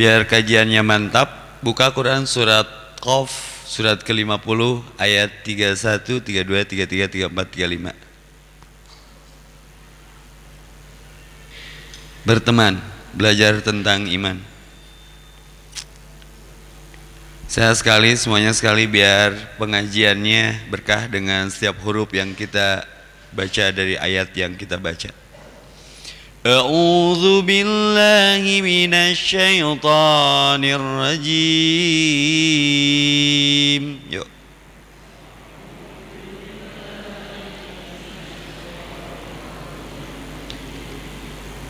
biar kajiannya mantap buka Quran surat Qaf surat ke-50 ayat 31 32 33 34 35 berteman belajar tentang iman saya sekali semuanya sekali biar pengajiannya berkah dengan setiap huruf yang kita baca dari ayat yang kita baca أعوذ بالله من الشيطان الرجيم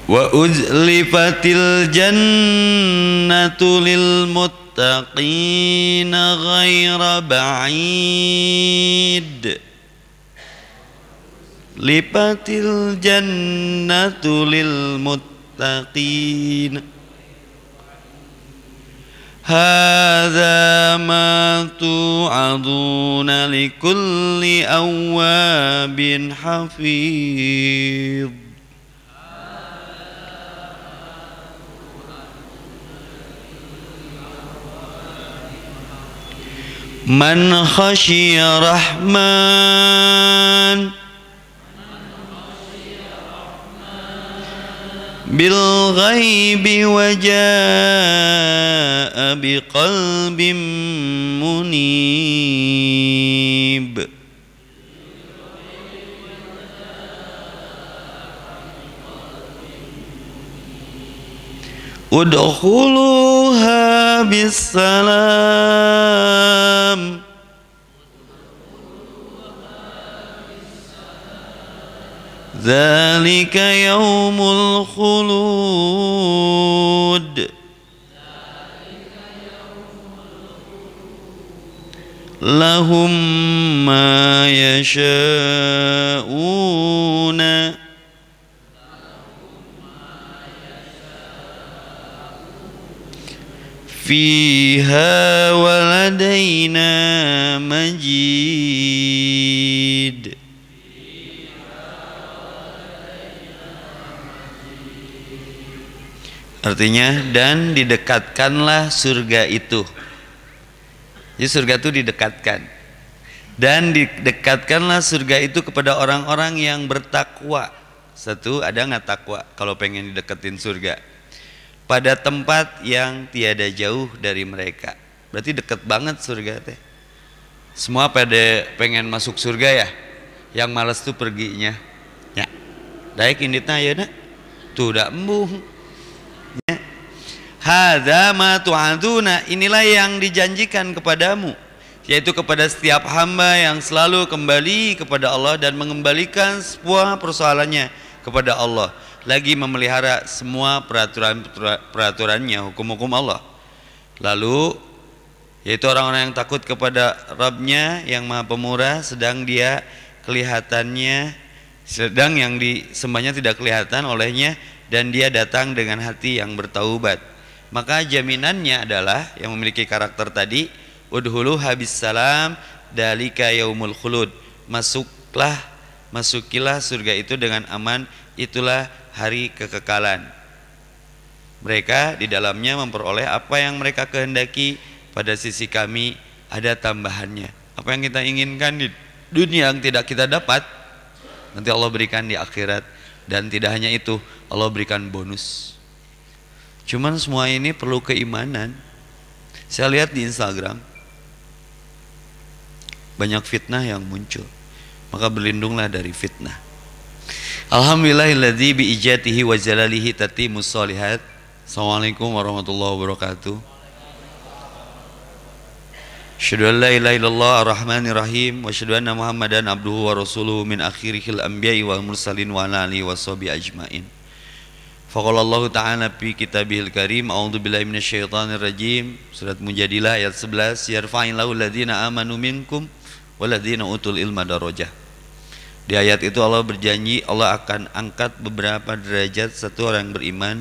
وأزلفت الجنة للمتقين غير بعيد libatil jannatu lil muttaqin هذا ما توعدون لكل أواب حفيظ من خشي الرحمن بالغيب وجاء بقلب منيب ادخلوها بالسلام ذلك يوم الخلود لهم ما يشاءون فيها ولدينا مجيد artinya dan didekatkanlah surga itu jadi surga itu didekatkan dan didekatkanlah surga itu kepada orang-orang yang bertakwa satu ada nggak takwa kalau pengen dideketin surga pada tempat yang tiada jauh dari mereka berarti deket banget surga teh semua pada pengen masuk surga ya yang malas tuh perginya ya daik ini tanya ya, tuh udah embung Hadza ma tu'aduna, inilah yang dijanjikan kepadamu yaitu kepada setiap hamba yang selalu kembali kepada Allah dan mengembalikan semua persoalannya kepada Allah lagi memelihara semua peraturan peraturannya hukum-hukum Allah lalu yaitu orang-orang yang takut kepada Rabbnya yang maha pemurah sedang dia kelihatannya sedang yang disembahnya tidak kelihatan olehnya dan dia datang dengan hati yang bertaubat maka jaminannya adalah yang memiliki karakter tadi udhulu habis salam dalika yaumul khulud masuklah masukilah surga itu dengan aman itulah hari kekekalan mereka di dalamnya memperoleh apa yang mereka kehendaki pada sisi kami ada tambahannya apa yang kita inginkan di dunia yang tidak kita dapat nanti Allah berikan di akhirat dan tidak hanya itu Allah berikan bonus Cuman semua ini perlu keimanan. Saya lihat di Instagram banyak fitnah yang muncul. Maka berlindunglah dari fitnah. Alhamdulillahilladzi biijatihi wa jalalihi tatimus solihat. Assalamualaikum warahmatullahi wabarakatuh. Asyhadu an la ilaha illallah arrahmanir rahmanir rahim wa asyhadu anna Muhammadan abduhu wa rasuluhu min akhiril anbiya'i wal mursalin wa ala alihi washabi ajmain. Faqala Allah Ta'ala fi kitabihil karim A'udhu billahi minasyaitanir rajim Surat Mujadilah ayat 11 Yarfa'in lahu ladhina amanu minkum Waladhina utul ilma darajah Di ayat itu Allah berjanji Allah akan angkat beberapa derajat Satu orang yang beriman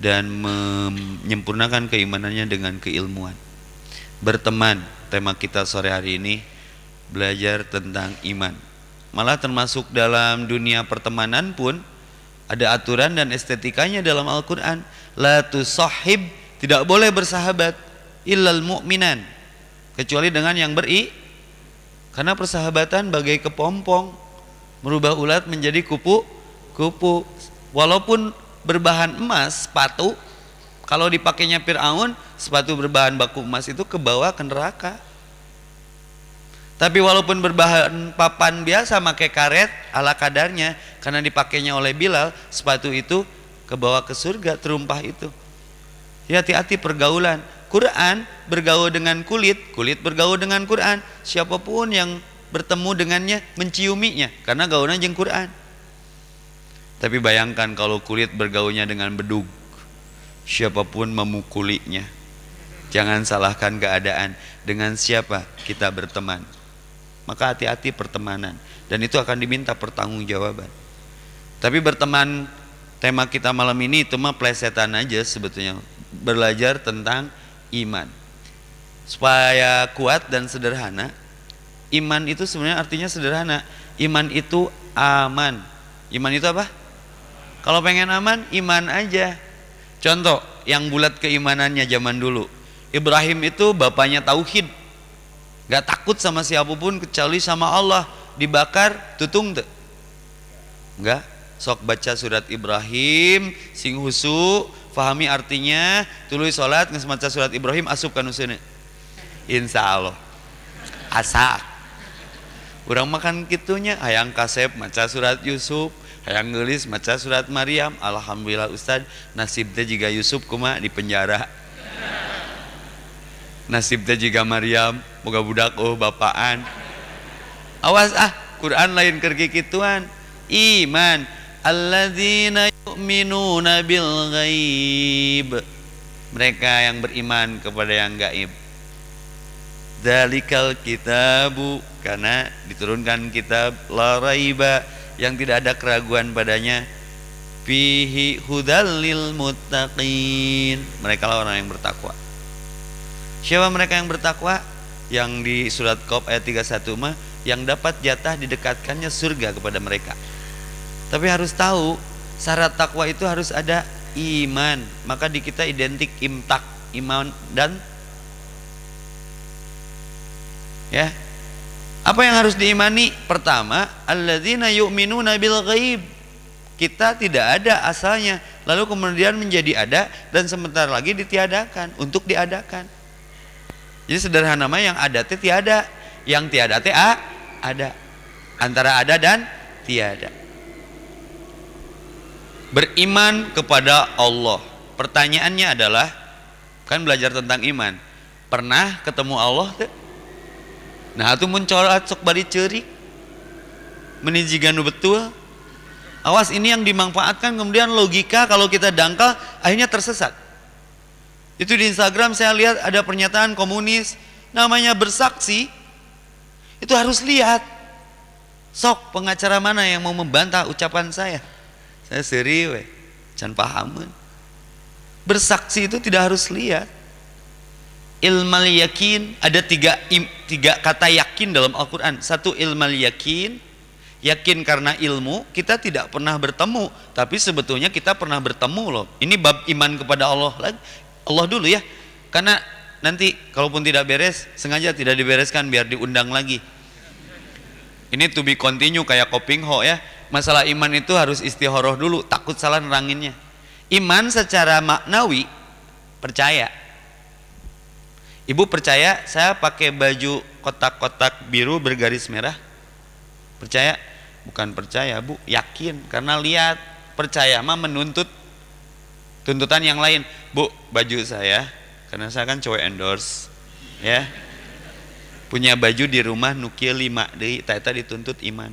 Dan menyempurnakan keimanannya dengan keilmuan Berteman Tema kita sore hari ini Belajar tentang iman Malah termasuk dalam dunia pertemanan pun ada aturan dan estetikanya dalam Al-Quran. La tusahib, tidak boleh bersahabat. Illal mu'minan. Kecuali dengan yang beri. Karena persahabatan bagai kepompong. Merubah ulat menjadi kupu. Kupu. Walaupun berbahan emas, sepatu. Kalau dipakainya Fir'aun, sepatu berbahan baku emas itu kebawa ke neraka tapi walaupun berbahan papan biasa pakai karet ala kadarnya karena dipakainya oleh Bilal, sepatu itu kebawa ke surga terumpah itu. Ya hati-hati pergaulan. Quran bergaul dengan kulit, kulit bergaul dengan Quran. Siapapun yang bertemu dengannya menciuminya karena gaulnya jeng Quran. Tapi bayangkan kalau kulit bergaulnya dengan bedug. Siapapun memukulinya. Jangan salahkan keadaan dengan siapa kita berteman. Maka hati-hati pertemanan dan itu akan diminta pertanggungjawaban. Tapi berteman tema kita malam ini itu mah plesetan aja sebetulnya. Belajar tentang iman. Supaya kuat dan sederhana. Iman itu sebenarnya artinya sederhana. Iman itu aman. Iman itu apa? Kalau pengen aman, iman aja. Contoh, yang bulat keimanannya zaman dulu. Ibrahim itu bapaknya tauhid, Gak takut sama siapapun kecuali sama Allah. Dibakar, tutung tuh. Enggak. Sok baca surat Ibrahim, sing husu, pahami artinya, tuluy sholat, ngesmaca surat Ibrahim, asup kan Insya Allah. asah. Kurang makan kitunya, hayang kasep, maca surat Yusuf, hayang ngelis, maca surat Maryam. Alhamdulillah Ustad, nasibnya juga Yusuf kuma di penjara nasib teh jika Maryam moga budak oh bapaan awas ah Quran lain kergi kituan iman alladzina yu'minuna bil ghaib mereka yang beriman kepada yang gaib dalikal kitabu karena diturunkan kitab la raiba yang tidak ada keraguan padanya fihi hudallil muttaqin mereka lah orang yang bertakwa Siapa mereka yang bertakwa? Yang di surat Qaf ayat 31 mah yang dapat jatah didekatkannya surga kepada mereka. Tapi harus tahu syarat takwa itu harus ada iman. Maka di kita identik imtak, iman dan ya. Apa yang harus diimani? Pertama, alladzina yu'minuna bil ghaib. Kita tidak ada asalnya, lalu kemudian menjadi ada dan sebentar lagi ditiadakan untuk diadakan jadi sederhana mah yang ada teh tiada yang tiada teh a ada antara ada dan tiada beriman kepada Allah pertanyaannya adalah kan belajar tentang iman pernah ketemu Allah teh nah itu muncul sok bari Menijiga nu betul awas ini yang dimanfaatkan kemudian logika kalau kita dangkal akhirnya tersesat itu di Instagram saya lihat ada pernyataan komunis, namanya bersaksi, itu harus lihat. Sok pengacara mana yang mau membantah ucapan saya? Saya serius we, can paham. Bersaksi itu tidak harus lihat. Ilmal yakin ada tiga tiga kata yakin dalam Al-Quran. Satu ilmal yakin, yakin karena ilmu kita tidak pernah bertemu tapi sebetulnya kita pernah bertemu loh ini bab iman kepada Allah lagi Allah dulu ya karena nanti kalaupun tidak beres sengaja tidak dibereskan biar diundang lagi ini to be continue kayak Koping Ho ya masalah iman itu harus istihoroh dulu takut salah neranginnya iman secara maknawi percaya ibu percaya saya pakai baju kotak-kotak biru bergaris merah percaya bukan percaya bu yakin karena lihat percaya mah menuntut tuntutan yang lain bu baju saya karena saya kan cowok endorse ya punya baju di rumah nukil lima di, tata dituntut iman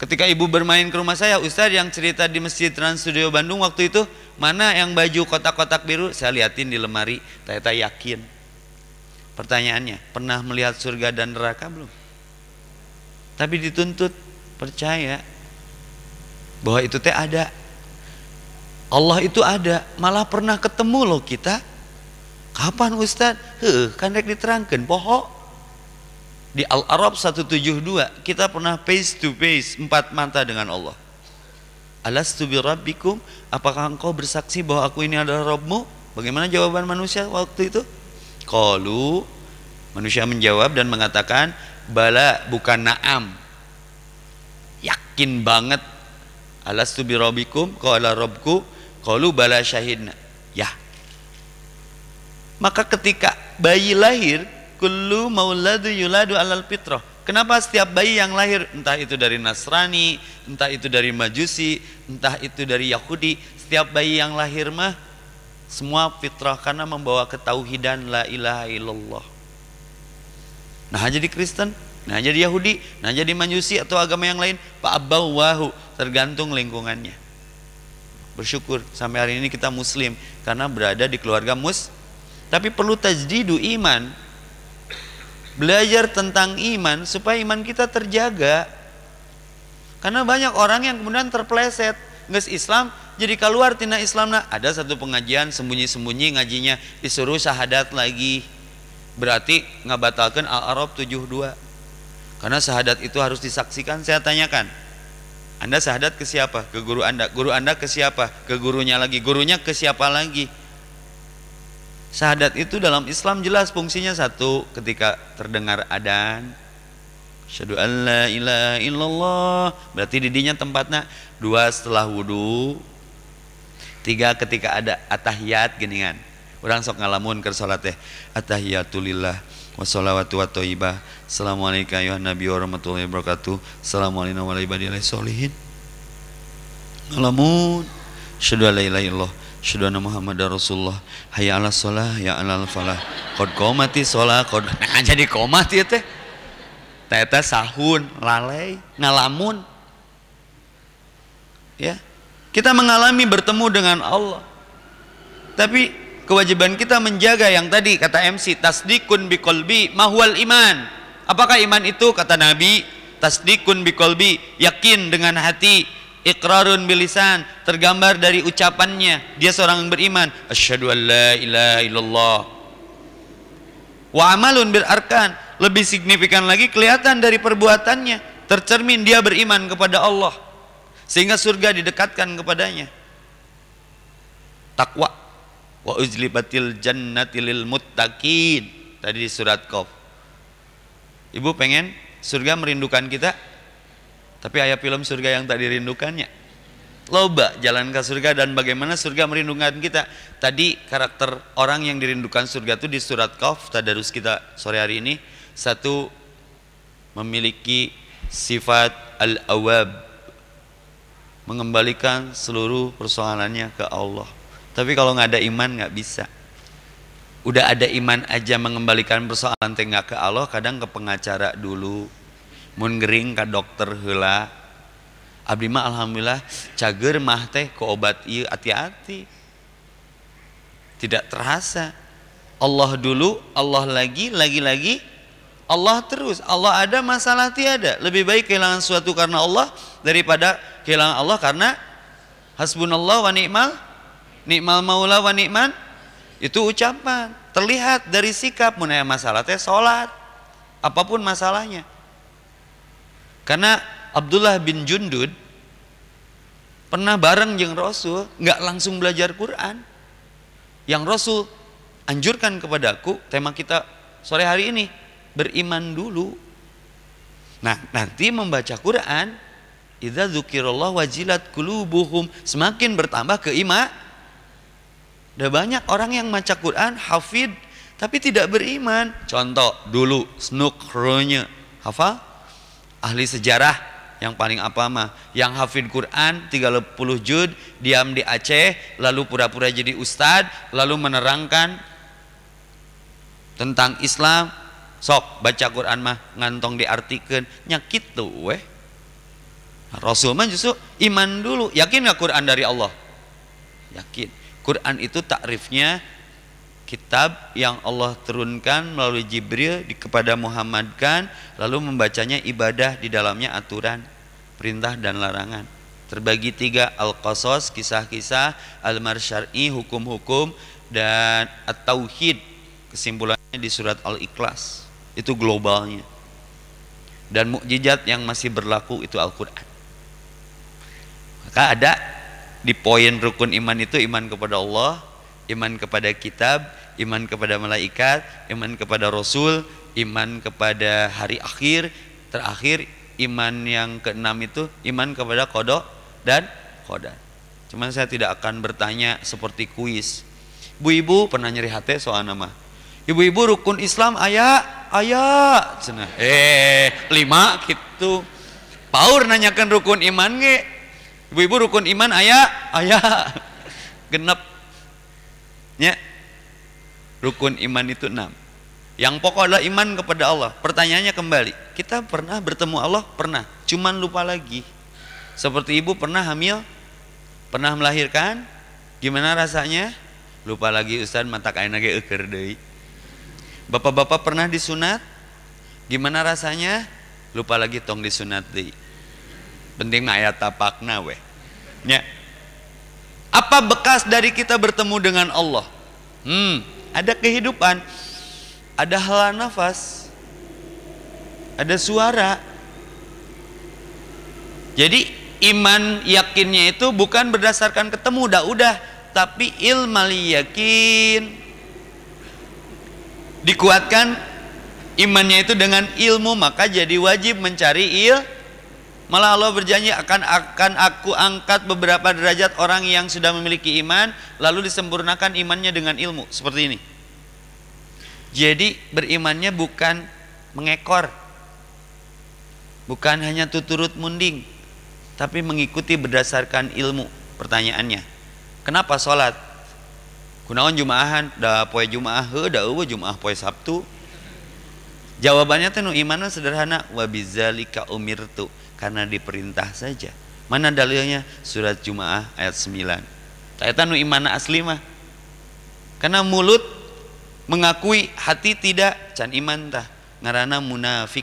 ketika ibu bermain ke rumah saya Ustadz yang cerita di masjid Trans Studio Bandung waktu itu mana yang baju kotak-kotak biru saya liatin di lemari tata yakin pertanyaannya pernah melihat surga dan neraka belum tapi dituntut percaya bahwa itu teh ada Allah itu ada, malah pernah ketemu loh kita. Kapan Ustaz? Heh, kan rek diterangkan, poho. Di Al-Arab 172, kita pernah face to face, empat mata dengan Allah. Alastu bi rabbikum? Apakah engkau bersaksi bahwa aku ini adalah Rabbmu? Bagaimana jawaban manusia waktu itu? Kalu manusia menjawab dan mengatakan, bala bukan naam. Yakin banget. Alastu bi rabbikum? Qala rabbku Kalu bala syahidna. Ya. Maka ketika bayi lahir, kullu mauladu yuladu alal fitrah. Kenapa setiap bayi yang lahir, entah itu dari Nasrani, entah itu dari Majusi, entah itu dari Yahudi, setiap bayi yang lahir mah semua fitrah karena membawa ketauhidan la ilaha illallah. Nah jadi Kristen, nah jadi Yahudi, nah jadi Majusi atau agama yang lain, pak wahu, tergantung lingkungannya bersyukur sampai hari ini kita muslim karena berada di keluarga mus tapi perlu tajdidu iman belajar tentang iman supaya iman kita terjaga karena banyak orang yang kemudian terpleset nges Islam jadi keluar tina Islam nah ada satu pengajian sembunyi-sembunyi ngajinya disuruh syahadat lagi berarti ngabatalkan Al-Arab 72 karena syahadat itu harus disaksikan saya tanyakan anda syahadat ke siapa? Ke guru Anda. Guru Anda ke siapa? Ke gurunya lagi. Gurunya ke siapa lagi? Syahadat itu dalam Islam jelas fungsinya satu ketika terdengar adan Syahadu an la ilaha illallah Berarti didinya tempatnya Dua setelah wudu. Tiga ketika ada atahiyat geningan Orang sok ngalamun ke salat teh Atahiyatulillah wassalawatu wa taibah Assalamualaikum Nabi warahmatullahi wabarakatuh. Assalamualaikum warahmatullahi wabarakatuh. Alamun syadu la ilaha illallah syadu anna muhammadar rasulullah hayya ala sholah ya ala falah kod komati sholah kod nah, jadi komati ya teh Teta sahun lalai ngalamun ya kita mengalami bertemu dengan Allah tapi kewajiban kita menjaga yang tadi kata MC tasdikun bikolbi mahwal iman apakah iman itu kata Nabi tasdikun bikolbi yakin dengan hati ikrarun bilisan tergambar dari ucapannya dia seorang yang beriman asyhadu an la ilaha illallah wa amalun bil arkan lebih signifikan lagi kelihatan dari perbuatannya tercermin dia beriman kepada Allah sehingga surga didekatkan kepadanya takwa wa uzlibatil jannati lil muttaqin tadi di surat Qaf Ibu pengen surga merindukan kita tapi ayah film surga yang tadi rindukannya loba jalan ke surga dan bagaimana surga merindukan kita tadi karakter orang yang dirindukan surga itu di surat Qaf tadarus kita sore hari ini satu memiliki sifat al-awab mengembalikan seluruh persoalannya ke Allah tapi kalau nggak ada iman nggak bisa. Udah ada iman aja mengembalikan persoalan tengah ke Allah, kadang ke pengacara dulu, mungering ke dokter hela. Abdi mah alhamdulillah cager mah teh ke obat iya hati-hati. Tidak terasa. Allah dulu, Allah lagi, lagi-lagi, Allah terus. Allah ada, masalah tiada. Lebih baik kehilangan sesuatu karena Allah daripada kehilangan Allah karena hasbunallah wa ni'mal Nikmal maula wa nikman itu ucapan, terlihat dari sikap mun masalah teh salat. Apapun masalahnya. Karena Abdullah bin Jundud pernah bareng jeng Rasul nggak langsung belajar Quran yang Rasul anjurkan kepadaku tema kita sore hari ini beriman dulu nah nanti membaca Quran idza dzikrullah wajilat qulubuhum semakin bertambah keiman ada banyak orang yang maca Quran, hafid, tapi tidak beriman. Contoh dulu snukronya hafal ahli sejarah yang paling apa mah yang hafid Quran 30 jud diam di Aceh lalu pura-pura jadi ustad lalu menerangkan tentang Islam sok baca Quran mah ngantong diartikan nyakit tuh weh Rasul justru iman dulu yakin gak Quran dari Allah yakin Quran itu takrifnya kitab yang Allah turunkan melalui Jibril kepada Muhammad kan lalu membacanya ibadah di dalamnya aturan perintah dan larangan terbagi tiga al-qasas kisah-kisah al-marsyari hukum-hukum dan at-tauhid kesimpulannya di surat al-ikhlas itu globalnya dan mukjizat yang masih berlaku itu Al-Quran maka ada di poin rukun iman itu iman kepada Allah, iman kepada kitab, iman kepada malaikat, iman kepada rasul, iman kepada hari akhir, terakhir iman yang keenam itu iman kepada kodok dan kodan. Cuman saya tidak akan bertanya seperti kuis. Ibu-ibu pernah nyeri hati soal nama. Ibu-ibu rukun Islam ayah, ayah. Cenah. Eh, lima gitu. Paur nanyakan rukun iman nggak? Ibu-ibu rukun iman ayah, ayah genep. Ya. Rukun iman itu enam. Yang pokok adalah iman kepada Allah. Pertanyaannya kembali, kita pernah bertemu Allah? Pernah. Cuman lupa lagi. Seperti ibu pernah hamil, pernah melahirkan, gimana rasanya? Lupa lagi Ustaz mata kain lagi eker Bapak-bapak pernah disunat? Gimana rasanya? Lupa lagi tong disunat deh penting ayat tapakna weh ya. apa bekas dari kita bertemu dengan Allah hmm, ada kehidupan ada hela nafas ada suara jadi iman yakinnya itu bukan berdasarkan ketemu udah udah tapi ilmal yakin dikuatkan imannya itu dengan ilmu maka jadi wajib mencari il Malah Allah berjanji akan akan aku angkat beberapa derajat orang yang sudah memiliki iman lalu disempurnakan imannya dengan ilmu seperti ini. Jadi berimannya bukan mengekor. Bukan hanya tuturut munding, tapi mengikuti berdasarkan ilmu. Pertanyaannya, kenapa sholat? Kunaon jumaahan, da poe jumaah, da uwe jumaah poe sabtu. Jawabannya tuh nu imannya sederhana, wa bizalika umirtu karena diperintah saja. Mana dalilnya? Surat Jumaah ayat 9. Eta nu imana aslimah Karena mulut mengakui hati tidak can iman tah ngarana munafik.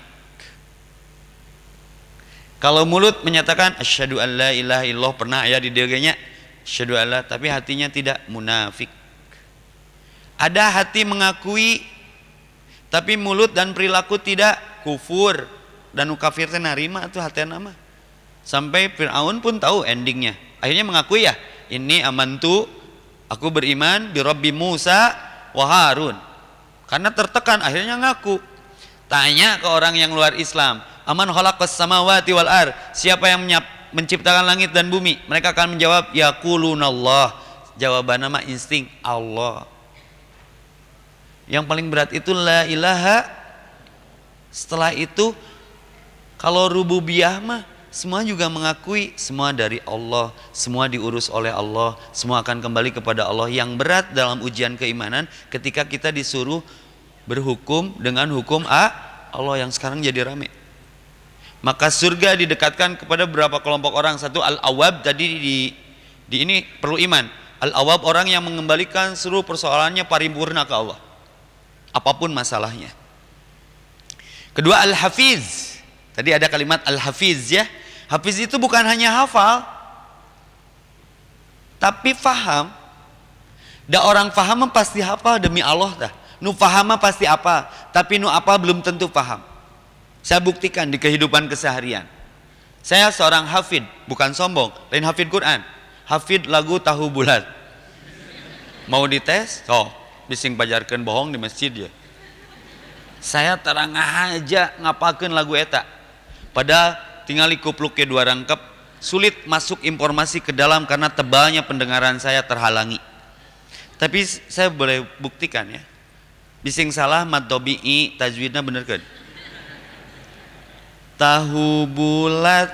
Kalau mulut menyatakan asyhadu alla ilaha illallah pernah ya di dirinya asyhadu alla tapi hatinya tidak munafik. Ada hati mengakui tapi mulut dan perilaku tidak kufur dan kafir teh narima tuh hati nama sampai Fir'aun pun tahu endingnya akhirnya mengakui ya ini amantu aku beriman bi Rabbi Musa wa Harun karena tertekan akhirnya ngaku tanya ke orang yang luar Islam aman khalaqas samawati wal ar siapa yang menyap, menciptakan langit dan bumi mereka akan menjawab ya kulunallah jawaban nama insting Allah yang paling berat itu la ilaha setelah itu kalau rububiyah mah semua juga mengakui semua dari Allah, semua diurus oleh Allah, semua akan kembali kepada Allah. Yang berat dalam ujian keimanan ketika kita disuruh berhukum dengan hukum A Allah yang sekarang jadi rame. Maka surga didekatkan kepada beberapa kelompok orang. Satu al-awab tadi di, di ini perlu iman. Al-awab orang yang mengembalikan seluruh persoalannya paripurna ke Allah. Apapun masalahnya. Kedua al-hafiz Tadi ada kalimat al-hafiz ya. Hafiz itu bukan hanya hafal, tapi faham. Da orang faham pasti hafal demi Allah dah. Nu faham pasti apa, tapi nu apa belum tentu faham. Saya buktikan di kehidupan keseharian. Saya seorang hafid, bukan sombong. Lain hafid Quran. Hafid lagu tahu bulat. Mau dites? Oh, bising pajarkan bohong di masjid ya. Saya terang aja ngapakan lagu eta. Pada tinggal dikupluknya dua rangkap, sulit masuk informasi ke dalam karena tebalnya pendengaran saya terhalangi. Tapi saya boleh buktikan ya. Bising salah mat I tajwidnya bener kan? Tahu bulat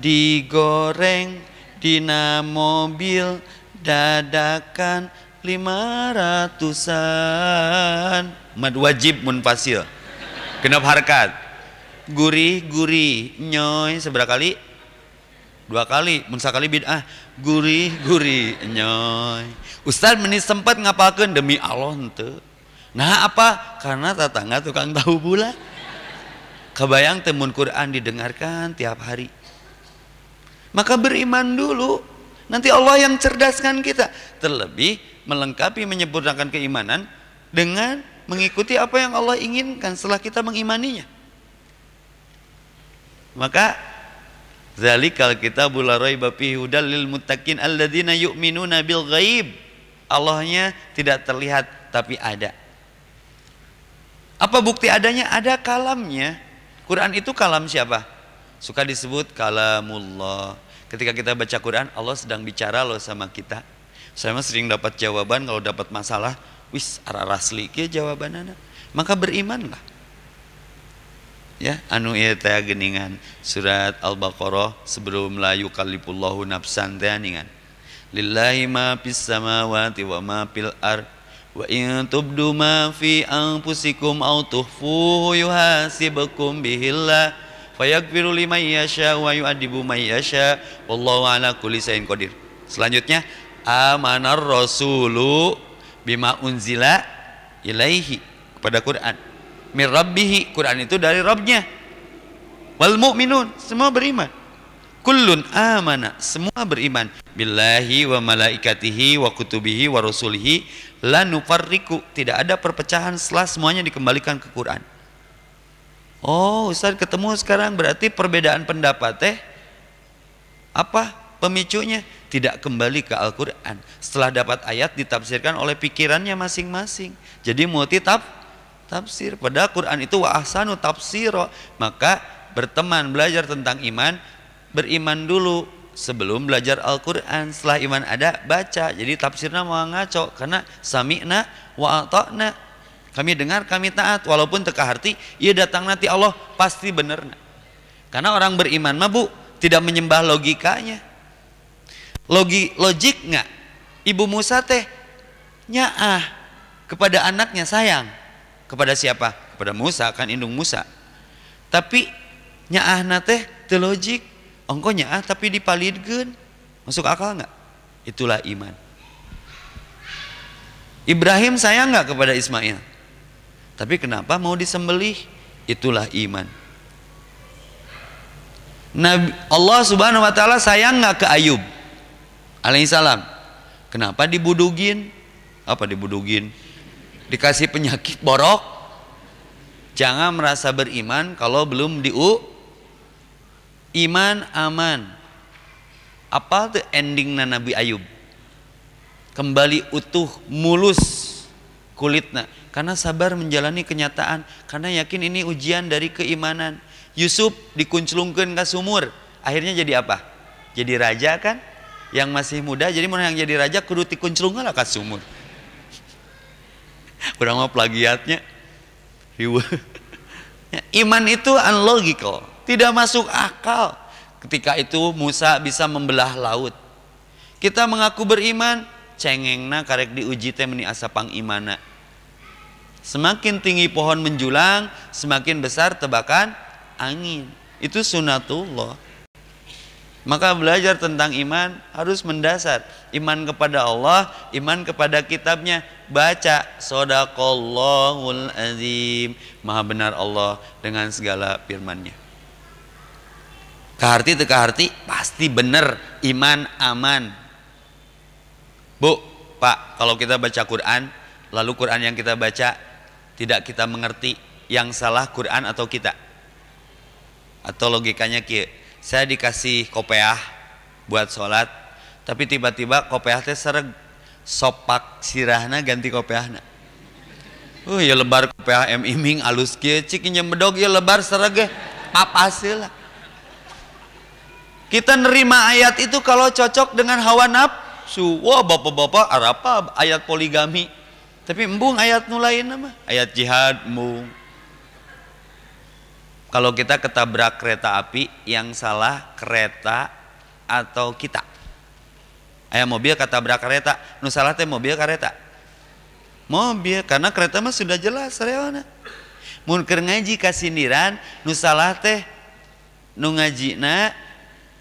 digoreng dina mobil dadakan lima ratusan mad wajib munfasil kenapa harkat gurih gurih nyoy seberapa kali dua kali munsa kali bid'ah gurih gurih nyoy ustaz meni sempat ngapalkeun demi Allah ente nah apa karena tetangga tukang tahu bulat kebayang temun Quran didengarkan tiap hari maka beriman dulu nanti Allah yang cerdaskan kita terlebih melengkapi menyempurnakan keimanan dengan mengikuti apa yang Allah inginkan setelah kita mengimaninya maka zalikal kitabul la raiba hudal lil muttaqin alladzina yu'minuna bil gaib Allahnya tidak terlihat tapi ada. Apa bukti adanya? Ada kalamnya. Quran itu kalam siapa? Suka disebut kalamullah. Ketika kita baca Quran, Allah sedang bicara loh sama kita. Saya masih sering dapat jawaban kalau dapat masalah, wis arah rasli ke jawaban anak. Maka berimanlah ya anu eta geningan surat al-baqarah sebelum la yukallifullahu nafsan teaningan lillahi ma fis samawati wa ma fil ar wa in tubdu ma fi anfusikum aw tuhfu yuhasibukum bihillah fayaghfiru liman yasha wa yu'adibu man yasha wallahu ala kulli shay'in qadir selanjutnya amanar rasulu bima unzila ilaihi kepada Quran min rabbihi Quran itu dari Rabbnya wal mu'minun semua beriman kullun amana semua beriman billahi wa malaikatihi wa kutubihi wa rusulihi la nufarriku tidak ada perpecahan setelah semuanya dikembalikan ke Quran oh Ustaz ketemu sekarang berarti perbedaan pendapat teh apa pemicunya tidak kembali ke Al-Quran setelah dapat ayat ditafsirkan oleh pikirannya masing-masing jadi multitafsir tafsir. Padahal Quran itu wa ahsanu tafsiro. Maka berteman belajar tentang iman, beriman dulu sebelum belajar Al-Quran setelah iman ada baca jadi tafsirnya mau ngaco karena sami'na wa ata'na kami dengar kami taat walaupun teka hati ia datang nanti Allah pasti benar. karena orang beriman mah bu tidak menyembah logikanya logi logik nggak ibu Musa teh nyaah kepada anaknya sayang kepada siapa kepada Musa akan indung Musa tapi nah teh telojik engkau nyaah tapi dipalidkeun masuk akal nggak itulah iman Ibrahim sayang nggak kepada Ismail tapi kenapa mau disembelih itulah iman Nabi Allah Subhanahu wa taala sayang nggak ke Ayub alaihissalam kenapa dibudugin apa dibudugin dikasih penyakit borok jangan merasa beriman kalau belum diu iman aman apa tuh endingnya Nabi Ayub kembali utuh mulus kulitnya karena sabar menjalani kenyataan karena yakin ini ujian dari keimanan Yusuf dikunclungkan ke sumur akhirnya jadi apa jadi raja kan yang masih muda jadi mana yang jadi raja kudu dikunclungkan ke sumur kurang mau plagiatnya. Ya, iman itu unlogical, tidak masuk akal. Ketika itu Musa bisa membelah laut. Kita mengaku beriman, cengengna karek diuji teh meni asapang imana. Semakin tinggi pohon menjulang, semakin besar tebakan angin. Itu sunatullah. Maka belajar tentang iman harus mendasar. Iman kepada Allah, iman kepada kitabnya, baca sodakallahul azim maha benar Allah dengan segala firmannya keharti itu harti pasti benar iman aman bu pak kalau kita baca Quran lalu Quran yang kita baca tidak kita mengerti yang salah Quran atau kita atau logikanya kia saya dikasih kopeah buat sholat tapi tiba-tiba kopeah teh sereg sopak sirahna ganti kopeahna uh ya lebar kopeah em iming alus kia cik nya bedog ya lebar serege hasil kita nerima ayat itu kalau cocok dengan hawa nafsu wah bapak-bapak apa ayat poligami tapi embung ayat nulain nama ayat jihad embung kalau kita ketabrak kereta api yang salah kereta atau kita mobil katabra kereta nusa teh mobil karreta mobil karena kereta mah sudah jelasmunker ngaji kasran nusa nu ngaji na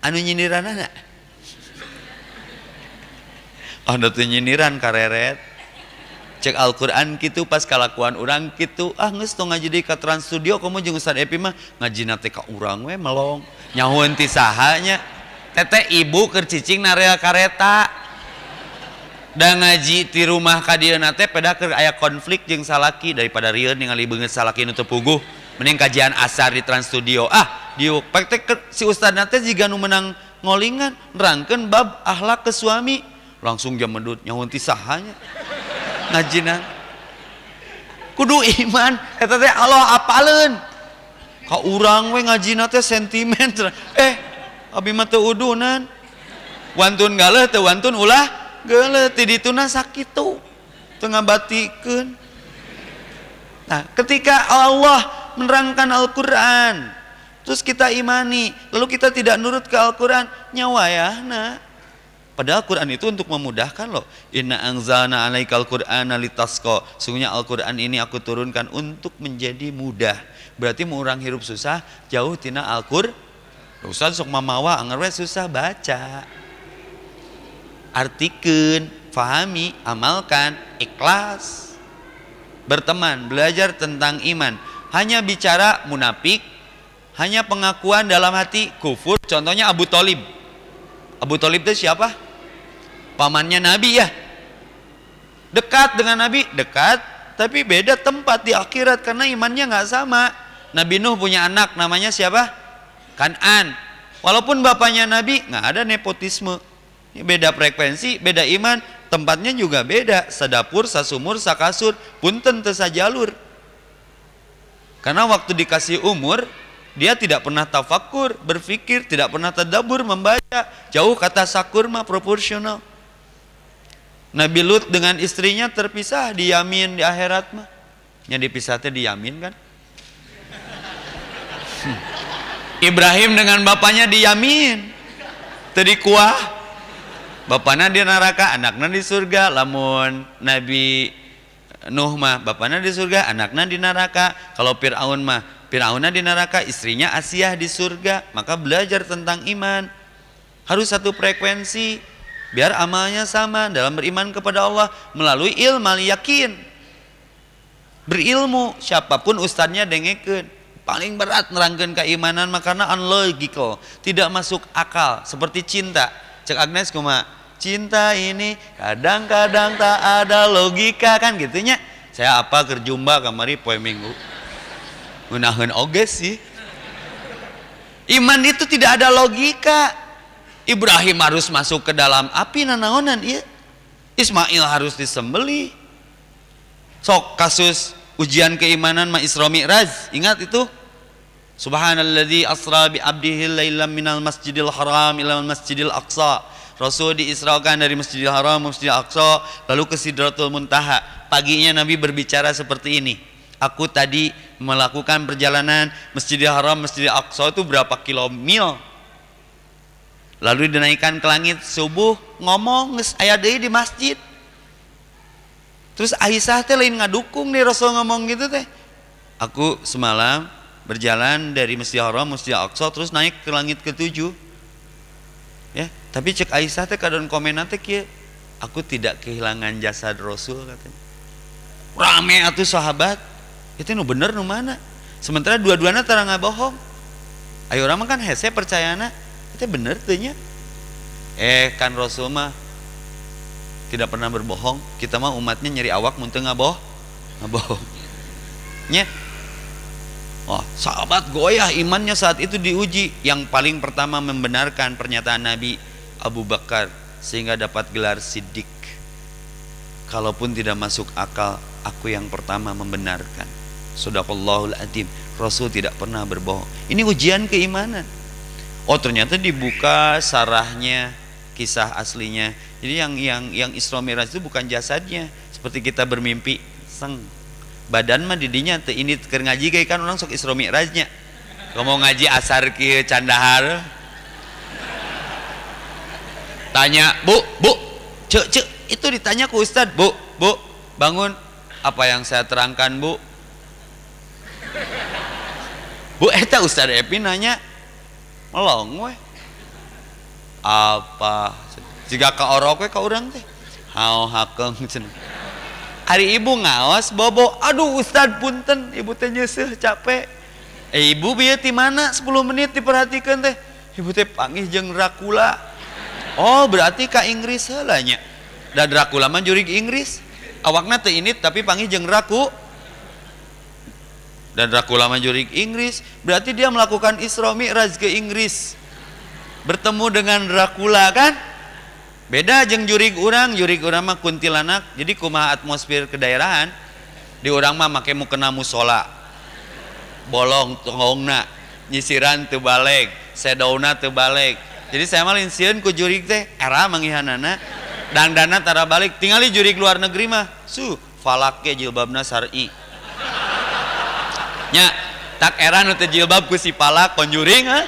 anu nyiiniranyran oh, karet cek Alquran gitu pas kalan urang gitu ah tuh nga jadi ka trans studio kamung epimah ngaji na ka urang we melong nyahu ti sahnya tete ibu kercicing narel kareta dan ngaji di rumah kadia nate peda ke ayah konflik jeng salaki daripada rian ningali banget salaki nutup puguh mending kajian asar di trans studio ah diuk praktek si ustad nate jika nu menang ngolingan rangken bab ahlak ke suami langsung jam mendut nyawun tisahanya ngajinan kudu iman eta teh Allah apalun? ka urang we ngajina teh sentimen eh abi mah udunan wantun galah, teu wantun ulah geuleuh ti dituna sakitu teu ngabatikeun nah ketika Allah menerangkan Al-Qur'an terus kita imani lalu kita tidak nurut ke Al-Qur'an nyawa ya nah Padahal al Quran itu untuk memudahkan loh. Inna angzana alaikal Qur'ana litasko. Sungguhnya Al-Quran ini aku turunkan untuk menjadi mudah. Berarti mengurang hirup susah jauh tina Al-Qur'an Ustaz sok mamawa anger susah baca. Artikan, fahami, amalkan, ikhlas. Berteman, belajar tentang iman. Hanya bicara munafik, hanya pengakuan dalam hati kufur. Contohnya Abu Talib. Abu Talib itu siapa? Pamannya Nabi ya. Dekat dengan Nabi, dekat, tapi beda tempat di akhirat karena imannya nggak sama. Nabi Nuh punya anak namanya siapa? Kanan. Walaupun bapaknya Nabi, nggak ada nepotisme. Beda frekuensi, beda iman, tempatnya juga beda. Sedapur, sasumur, sakasur, punten jalur Karena waktu dikasih umur, dia tidak pernah tafakur, berpikir, tidak pernah tadabur, membaca. Jauh kata sakur mah proporsional. Nabi Lut dengan istrinya terpisah di Yamin di akhirat mah. Yang dipisahnya di Yamin kan? Ibrahim dengan bapaknya di Yamin. tadi kuah bapaknya di neraka anaknya di surga lamun Nabi Nuh mah bapaknya di surga anaknya di neraka kalau Fir'aun mah Fir'aunnya di neraka istrinya Asiyah di surga maka belajar tentang iman harus satu frekuensi biar amalnya sama dalam beriman kepada Allah melalui ilmal yakin berilmu siapapun ustadznya dengekin paling berat nerangkan keimanan makanya unlogical tidak masuk akal seperti cinta cek Agnes kuma cinta ini kadang-kadang tak ada logika kan gitunya saya apa kerjumba kemari poin minggu menahan oge sih iman itu tidak ada logika Ibrahim harus masuk ke dalam api nanaonan iya Ismail harus disembeli sok kasus ujian keimanan ma Isra Mi'raj. Ingat itu? Subhanalladzi asra bi abdihi lailam minal masjidil haram ila masjidil aqsa. Rasul diisrakan dari Masjidil Haram ke Masjidil Aqsa lalu ke Sidratul Muntaha. Paginya Nabi berbicara seperti ini. Aku tadi melakukan perjalanan Masjidil Haram Masjidil Aqsa itu berapa kilomil? Lalu dinaikkan ke langit subuh ngomong ayat di masjid. Terus Aisyah teh lain ngadukung nih Rasul ngomong gitu teh. Aku semalam berjalan dari Masjid Haram, Masjid Aqsa terus naik ke langit ketujuh. Ya, tapi cek Aisyah teh kadon komen teh kieu, aku tidak kehilangan jasad Rasul katanya. Rame atuh sahabat. Itu nu bener nu mana? Sementara dua-duanya terang bohong. Ayo orang kan hese anak. itu bener tuhnya. Eh kan Rasul mah tidak pernah berbohong kita mah umatnya nyari awak muntah ngaboh bohong nya Oh, sahabat goyah imannya saat itu diuji. Yang paling pertama membenarkan pernyataan Nabi Abu Bakar sehingga dapat gelar sidik. Kalaupun tidak masuk akal, aku yang pertama membenarkan. Sudakallahul adim. Rasul tidak pernah berbohong. Ini ujian keimanan. Oh ternyata dibuka sarahnya, kisah aslinya. Jadi yang yang yang Isra Miraj itu bukan jasadnya, seperti kita bermimpi seng. Badan mah didinya teh ini keur ngaji ge kan orang sok Isra Mirajnya. mau ngaji asar kieu candahar. Tanya, "Bu, Bu, cek cek itu ditanya ke Ustad, "Bu, Bu, bangun. Apa yang saya terangkan, Bu?" Bu eta eh Ustad Epi nanya, "Melong weh." Apa? jika ke orok ke orang teh hao hakeng cen hari ibu ngawas bobo aduh ustad punten ibu teh nyeseh capek eh, ibu biar di mana 10 menit diperhatikan teh ibu teh panggil jeng Dracula oh berarti ka Inggris helanya dan Dracula mah jurig Inggris Awak teh ini tapi panggil jeng Raku dan Dracula mah jurig Inggris berarti dia melakukan Isra Mi'raj ke Inggris bertemu dengan Dracula kan beda jeng jurik urang jurik umah kuntnti lanak jadi kuma atmosfer kedaan diurangmahmak mu ke musho bolongtunghong nyiisiran tuhbalik se tuh balik jadi saya mal ku jurik teh era menghihan anakdang danatara balik tinggali jurik luar negeri mah Su falabab nasnya tak erailbabku si pala koning ha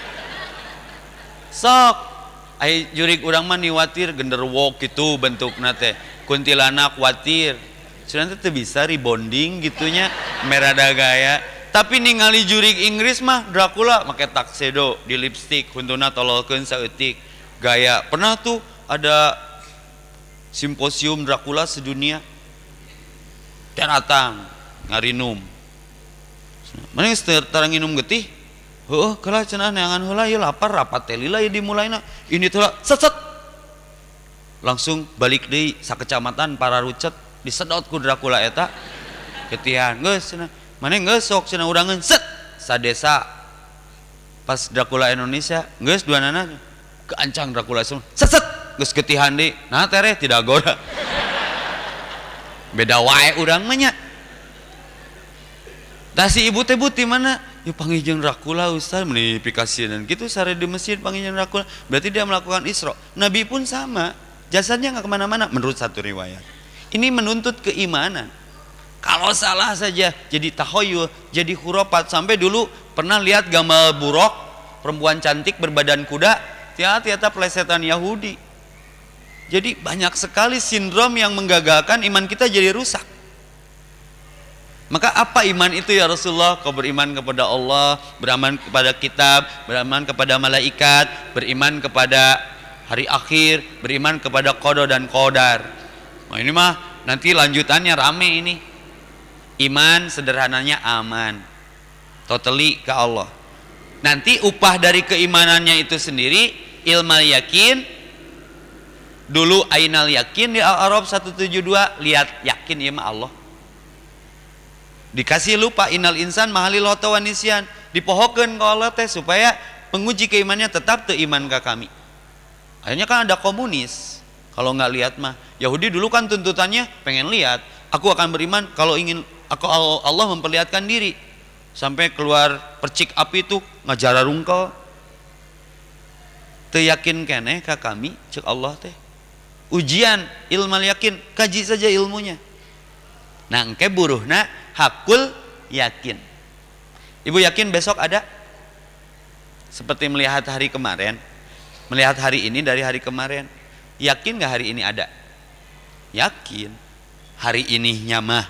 sok Ay, jurik urang mah niwatir walk gitu bentuk nate kuntilanak watir sebenarnya tuh bisa rebonding gitunya merada gaya tapi ningali jurik Inggris mah Dracula pakai tuxedo di lipstick kuntuna tololkeun saeutik gaya pernah tuh ada simposium Dracula sedunia dan ngarinum Mana yang sekarang getih? Heeh, kala cenah neangan heula ieu lapar rapat teh lila ieu dimulaina. Ini teh seset. Langsung balik deui sakecamatan kecamatan para rucet disedot ku Dracula eta. Ketian geus cenah. Mane geus sok cenah urangeun set sa desa pas Dracula Indonesia geus duanana keancang Dracula semua seset geus ketihan deui. Nah tereh tidak gora, Beda wae urang mah nya. Tah ibu teh buti mana? ya pangijen rakula Ustaz menipikasi dan gitu sehari di masjid pangijen rakula berarti dia melakukan isro Nabi pun sama jasadnya nggak kemana-mana menurut satu riwayat ini menuntut keimanan kalau salah saja jadi tahoyul jadi huropat sampai dulu pernah lihat gamal buruk perempuan cantik berbadan kuda tiap tiada pelesetan Yahudi jadi banyak sekali sindrom yang menggagalkan iman kita jadi rusak maka apa iman itu ya Rasulullah? Kau beriman kepada Allah, beriman kepada kitab, beriman kepada malaikat, beriman kepada hari akhir, beriman kepada kodo dan kodar. Nah ini mah nanti lanjutannya rame ini. Iman sederhananya aman. Totally ke Allah. Nanti upah dari keimanannya itu sendiri ilmal yakin dulu ainal yakin di Al-Arab 172 lihat yakin ya Allah dikasih lupa inal insan mahalil wanisian dipohokin ke Allah teh supaya menguji keimannya tetap iman ke kami akhirnya kan ada komunis kalau nggak lihat mah Yahudi dulu kan tuntutannya pengen lihat aku akan beriman kalau ingin aku Allah memperlihatkan diri sampai keluar percik api itu ngajara rungkel teyakin kene ke kami cek Allah teh ujian ilmu yakin kaji saja ilmunya nangke buruh nak hakul yakin. Ibu yakin besok ada? Seperti melihat hari kemarin, melihat hari ini dari hari kemarin. Yakin gak hari ini ada? Yakin. Hari ini nyamah.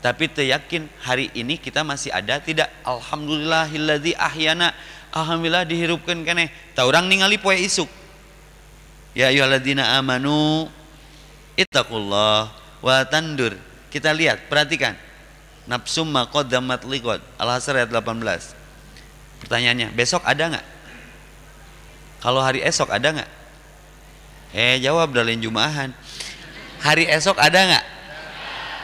Tapi teryakin hari ini kita masih ada tidak? Alhamdulillahilladzi ahyana. Alhamdulillah dihirupkan kene. Tau orang ningali poe isuk. Ya ayyuhalladzina amanu ittaqullah wa tandur. Kita lihat, perhatikan Nafsum maqaddamat liqad. Al-Hasr ayat 18. Pertanyaannya, besok ada nggak? Kalau hari esok ada nggak? Eh jawab dalam Jumahan. Hari esok ada nggak?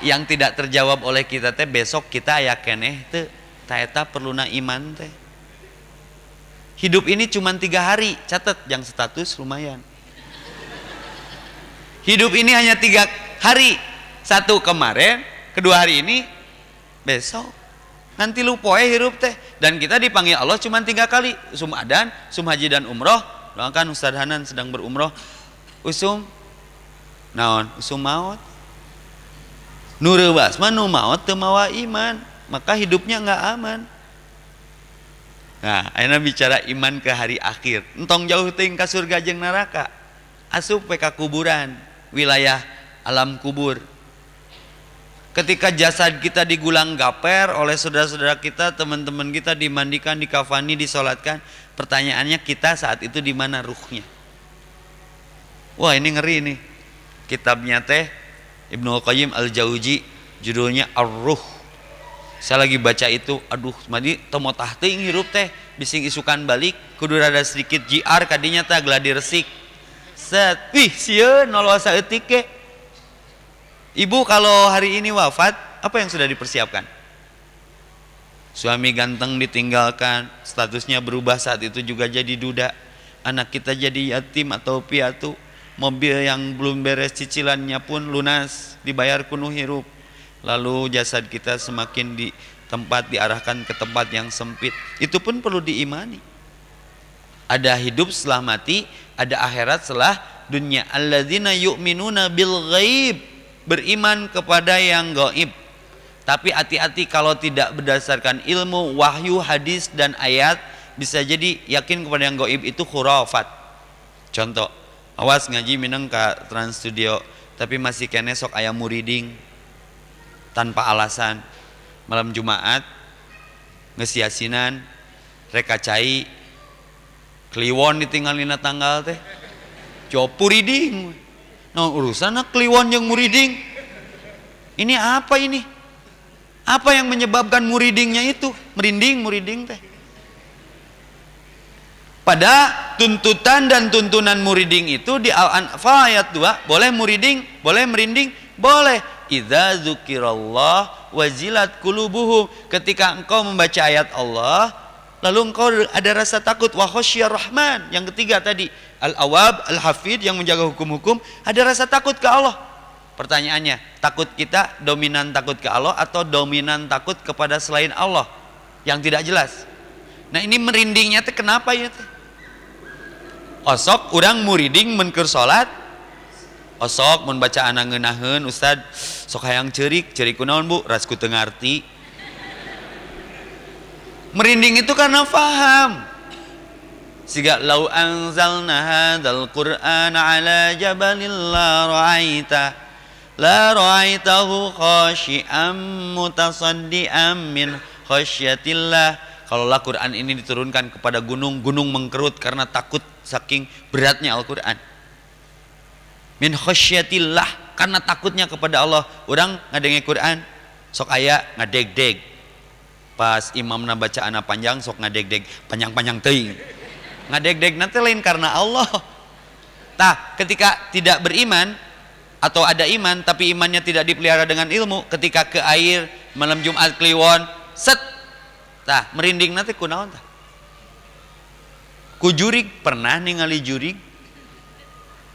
Yang tidak terjawab oleh kita teh besok kita yakin eh teh taeta perlu na iman teh. Hidup ini cuma tiga hari, catat yang status lumayan. Hidup ini hanya tiga hari, satu kemarin, kedua hari ini, besok nanti lupa eh hirup teh dan kita dipanggil Allah cuma tiga kali sum adan sum haji dan umroh doakan Ustaz Hanan sedang berumroh usum naon usum maut nurul basma nu maut temawa iman maka hidupnya nggak aman nah akhirnya bicara iman ke hari akhir entong jauh ting ke surga jeng neraka asup ke kuburan wilayah alam kubur ketika jasad kita digulang gaper oleh saudara-saudara kita, teman-teman kita dimandikan, dikafani, disolatkan, pertanyaannya kita saat itu di mana ruhnya? Wah ini ngeri nih. Kitabnya teh Ibnu Qayyim Al-Jauzi judulnya Ar-Ruh. Saya lagi baca itu, aduh, tadi temo tahting hirup teh, bising isukan balik, kudu rada sedikit JR kadinya tak gladi resik. Set, wih sieun nolosa etike. ke Ibu kalau hari ini wafat, apa yang sudah dipersiapkan? Suami ganteng ditinggalkan, statusnya berubah saat itu juga jadi duda. Anak kita jadi yatim atau piatu, mobil yang belum beres cicilannya pun lunas, dibayar kunuh hirup. Lalu jasad kita semakin di tempat diarahkan ke tempat yang sempit. Itu pun perlu diimani. Ada hidup setelah mati, ada akhirat setelah dunia. Alladzina yu'minuna bil ghaib beriman kepada yang goib tapi hati-hati kalau tidak berdasarkan ilmu, wahyu, hadis, dan ayat bisa jadi yakin kepada yang goib itu khurafat. Contoh, awas ngaji mineng ke Trans Studio tapi masih kene sok ayam muriding tanpa alasan. Malam Jumat ngesiasinan reka cai kliwon ditinggalin lina tanggal teh. Copuriding. Nah, urusan kliwon yang muriding. Ini apa ini? Apa yang menyebabkan muridingnya itu? Merinding, muriding teh. Pada tuntutan dan tuntunan muriding itu di Al-Anfal ayat 2, boleh muriding, boleh merinding, boleh. Idza zukirallah wazilat kulubuhum Ketika engkau membaca ayat Allah, lalu engkau ada rasa takut wa rahman. Yang ketiga tadi, al-awab, al-hafid yang menjaga hukum-hukum ada rasa takut ke Allah. Pertanyaannya, takut kita dominan takut ke Allah atau dominan takut kepada selain Allah yang tidak jelas? Nah ini merindingnya teh kenapa ya teh? Osok orang muriding menker salat Osok membaca anak Ustad sok hayang cerik, cerik kunaon Bu? Rasku tengarti. Merinding itu karena faham sehingga lau anzalna hadzal Qur'an ala jabalin la ra'aita la ra'aitahu khashi'an mutasaddian min khasyatillah la Quran ini diturunkan kepada gunung gunung mengkerut karena takut saking beratnya Al-Quran min khasyatillah karena takutnya kepada Allah orang ngadenge Quran sok aya ngadeg-deg pas imamna baca anak panjang sok ngadeg-deg panjang-panjang -panjang ngadeg-deg nanti lain karena Allah tah ketika tidak beriman atau ada iman tapi imannya tidak dipelihara dengan ilmu ketika ke air malam Jumat kliwon set tah merinding nanti kunaon tah kujurig pernah ningali jurik,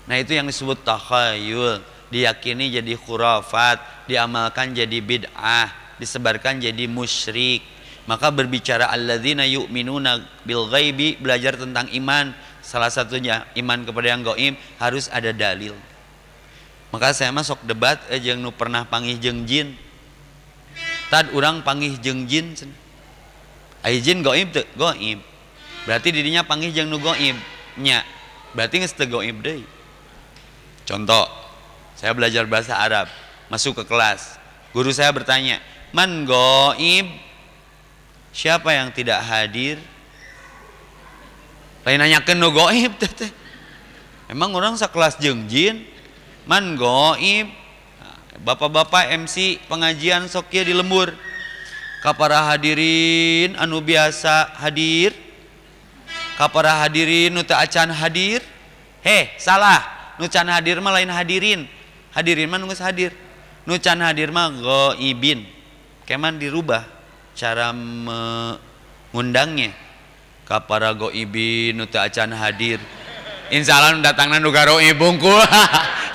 nah itu yang disebut takhayul diyakini jadi khurafat diamalkan jadi bid'ah disebarkan jadi musyrik maka berbicara alladzina yu'minuna bil ghaibi belajar tentang iman salah satunya iman kepada yang gaib harus ada dalil. Maka saya masuk debat eh, jeung nu pernah pangih jeung jin. Tad urang pangih jeung jin. Ai jin gaib teu? Gaib. Berarti dirinya pangih jeung nu gaib nya. Berarti geus teu gaib deui. Contoh, saya belajar bahasa Arab, masuk ke kelas. Guru saya bertanya, "Man gaib?" siapa yang tidak hadir lain nanyakan Nogoib goib tete. emang orang sekelas jengjin man goib bapak-bapak MC pengajian sokia di lembur kapara hadirin anu biasa hadir kapara hadirin nu acan hadir heh salah nu can hadir mah lain hadirin hadirin mah nunggu hadir nu can hadir mah goibin keman dirubah cara mengundangnya ka para goibin nu acan hadir insya Allah datangna nu garoib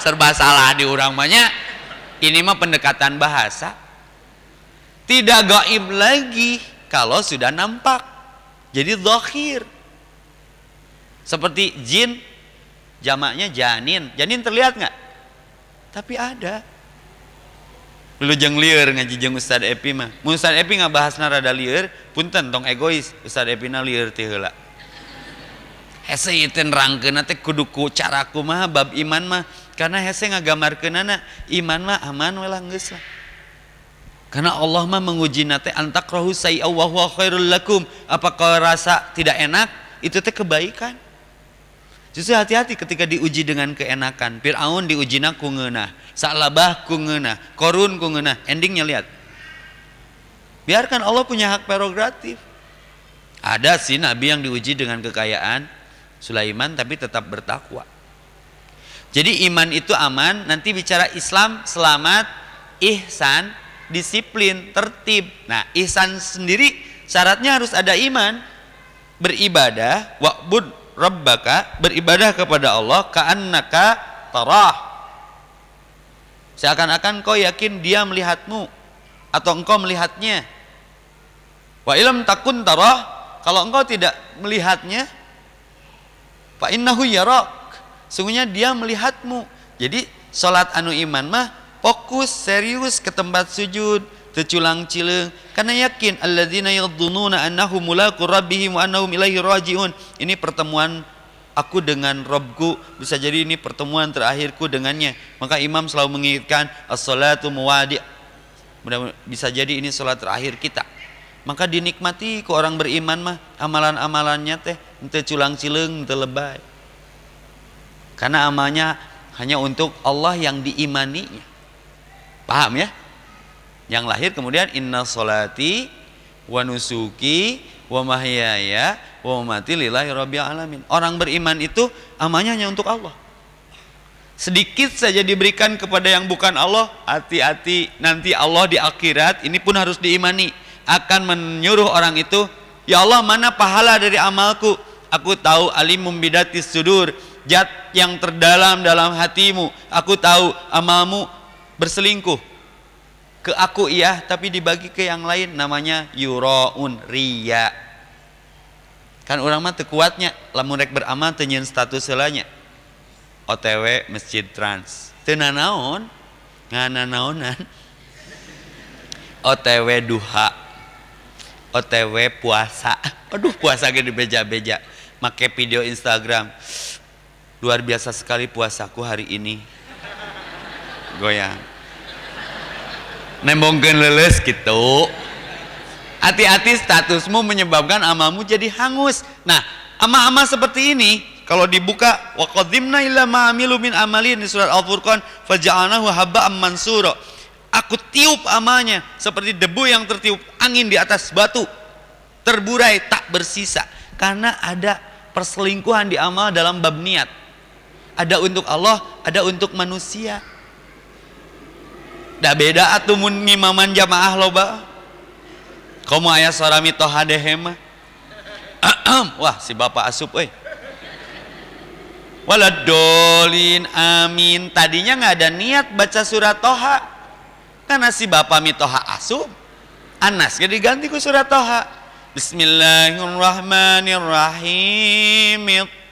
serba salah di urang banyak ini mah pendekatan bahasa tidak gaib lagi kalau sudah nampak jadi zahir seperti jin jamaknya janin janin terlihat nggak tapi ada lu jeng liur ngaji jeng Ustad Epi mah mun Ustad Epi nggak bahas narada liur punten tong egois Ustad Epi na liur ti heula hese itu nerangkeun teh caraku mah bab iman mah karena hese kenana iman mah aman we lah karena Allah mah menguji nate antak rohusai wa huwa khairul lakum apakah rasa tidak enak itu teh kebaikan Justru hati-hati ketika diuji dengan keenakan. Fir'aun diuji na kungenah, Sa'labah kungenah, Korun kungenah. Endingnya lihat. Biarkan Allah punya hak prerogatif. Ada sih nabi yang diuji dengan kekayaan Sulaiman tapi tetap bertakwa. Jadi iman itu aman, nanti bicara Islam selamat, ihsan, disiplin, tertib. Nah, ihsan sendiri syaratnya harus ada iman, beribadah, wa'bud rabbaka beribadah kepada Allah ka'annaka tarah seakan-akan kau yakin dia melihatmu atau engkau melihatnya wa ilam takun tarah kalau engkau tidak melihatnya fa innahu yarak sungguhnya dia melihatmu jadi salat anu iman mah fokus serius ke tempat sujud teculang cile karena yakin alladzina yadhununa annahum mulaqu rabbihim wa annahum ilaihi rajiun ini pertemuan aku dengan Robku bisa jadi ini pertemuan terakhirku dengannya maka imam selalu mengingatkan as-salatu muwadi bisa jadi ini salat terakhir kita maka dinikmati ke orang beriman mah amalan-amalannya teh ente culang cileng ente lebay karena amalnya hanya untuk Allah yang diimaninya paham ya yang lahir kemudian inna solati wa nusuki wa mahyaya wa mati lillahi rabbil alamin. Orang beriman itu amalnya hanya untuk Allah. Sedikit saja diberikan kepada yang bukan Allah, hati-hati nanti Allah di akhirat ini pun harus diimani akan menyuruh orang itu, ya Allah mana pahala dari amalku? Aku tahu alimum bidatis sudur, jat yang terdalam dalam hatimu. Aku tahu amalmu berselingkuh, ke aku iya tapi dibagi ke yang lain namanya yuraun ria kan orang mah tekuatnya lamun rek beramal tenyin status selanya otw masjid trans tena naon ngana naonan otw duha otw puasa aduh puasa gede beja-beja make video instagram luar biasa sekali puasaku hari ini goyang nembongkan leles gitu hati-hati statusmu menyebabkan amamu jadi hangus nah ama-ama seperti ini kalau dibuka waqadimna ila ma'amilu min amalin di surat Al-Furqan faja'anahu haba'am mansura aku tiup amalnya seperti debu yang tertiup angin di atas batu terburai tak bersisa karena ada perselingkuhan di amal dalam bab niat ada untuk Allah ada untuk manusia Da beda atuh mun ngimaman jamaah loba. Komo aya sarami tohadeh mah. Wah, si bapak asup euy. Waladolin amin. Tadinya nggak ada niat baca surat Toha. Karena si bapak mitoha asup. Anas jadi ganti ku surat Toha. Bismillahirrahmanirrahim.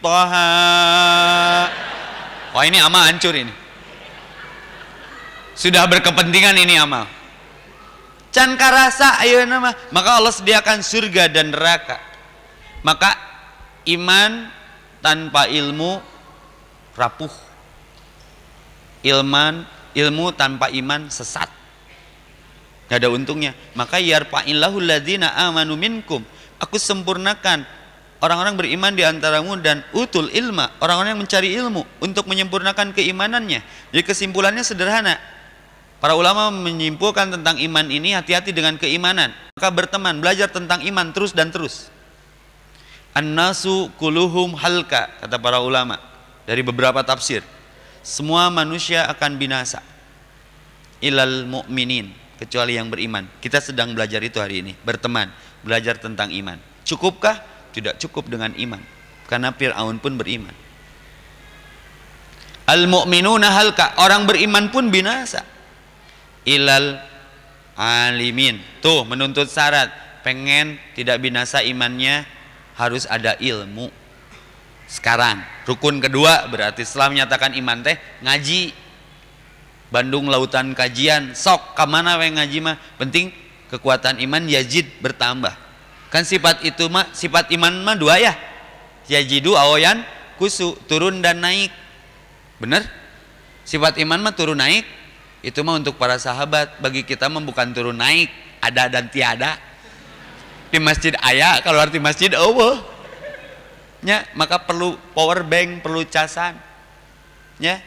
Toha. Wah oh, ini ama hancur ini. Sudah berkepentingan ini amal. canka rasa ayo nama. Maka Allah sediakan surga dan neraka. Maka iman tanpa ilmu rapuh. Ilman, ilmu tanpa iman sesat. Gak ada untungnya. Maka yarfa'illahu ladzina amanu minkum. Aku sempurnakan orang-orang beriman di antaramu dan utul ilma, orang-orang yang mencari ilmu untuk menyempurnakan keimanannya. Jadi kesimpulannya sederhana, Para ulama menyimpulkan tentang iman ini hati-hati dengan keimanan. Maka berteman, belajar tentang iman terus dan terus. An-nasu kuluhum halka, kata para ulama. Dari beberapa tafsir. Semua manusia akan binasa. Ilal mu'minin, kecuali yang beriman. Kita sedang belajar itu hari ini, berteman, belajar tentang iman. Cukupkah? Tidak cukup dengan iman. Karena Fir'aun pun beriman. Al-mu'minuna halka, orang beriman pun binasa ilal alimin. Tuh menuntut syarat. Pengen tidak binasa imannya harus ada ilmu. Sekarang rukun kedua berarti setelah menyatakan iman teh ngaji. Bandung lautan kajian sok kemana we ngaji mah penting kekuatan iman yajid bertambah kan sifat itu mah sifat iman mah dua ya yajidu awoyan kusu turun dan naik bener sifat iman mah turun naik itu mah untuk para sahabat, bagi kita mah bukan turun naik, ada dan tiada. Di masjid ayah, kalau arti masjid oh. Ya, maka perlu power bank, perlu casan. Ya.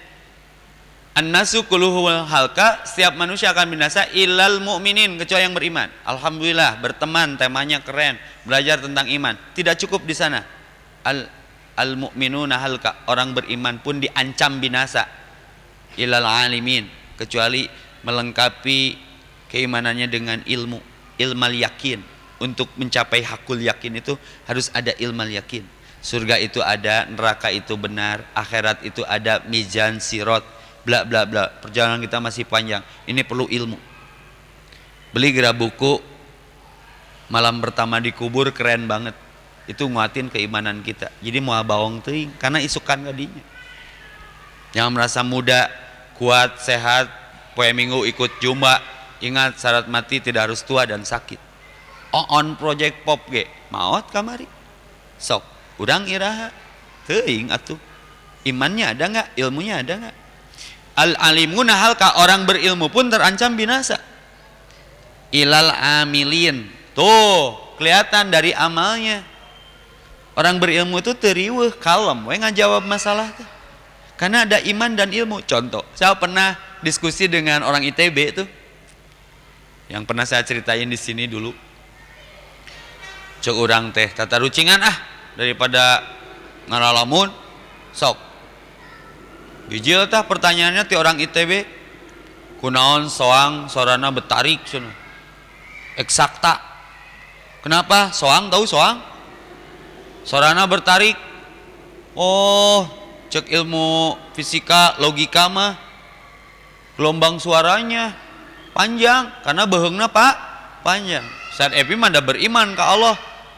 An-nasu kuluhul halka, setiap manusia akan binasa ilal mu'minin, kecuali yang beriman. Alhamdulillah, berteman temanya keren, belajar tentang iman. Tidak cukup di sana. Al al mu'minuna halka, orang beriman pun diancam binasa. Ilal alimin, kecuali melengkapi keimanannya dengan ilmu ilmal yakin untuk mencapai hakul yakin itu harus ada ilmal yakin surga itu ada neraka itu benar akhirat itu ada mizan sirot bla bla bla perjalanan kita masih panjang ini perlu ilmu beli gerak buku malam pertama dikubur keren banget itu nguatin keimanan kita jadi mau bawang ting karena isukan kadinya jangan merasa muda kuat, sehat, poe minggu ikut jumba. Ingat syarat mati tidak harus tua dan sakit. Oh, on project pop ge, maot kamari. Sok, urang iraha. Teing atuh. Imannya ada nggak? Ilmunya ada nggak? Al alimuna halka orang berilmu pun terancam binasa. Ilal amilin. Tuh, kelihatan dari amalnya. Orang berilmu itu teriuh kalem, we ngajawab masalah tuh karena ada iman dan ilmu. Contoh, saya pernah diskusi dengan orang ITB itu. Yang pernah saya ceritain di sini dulu. Seorang teh tata rucingan ah daripada ngaralamun sok. Bijil tah pertanyaannya ti orang ITB kunaon soang sorana betarik sana. Eksakta. Kenapa? Soang tahu soang? Sorana bertarik. Oh, cek ilmu fisika logika mah gelombang suaranya panjang karena bohongnya pak panjang saat Epi manda beriman ke Allah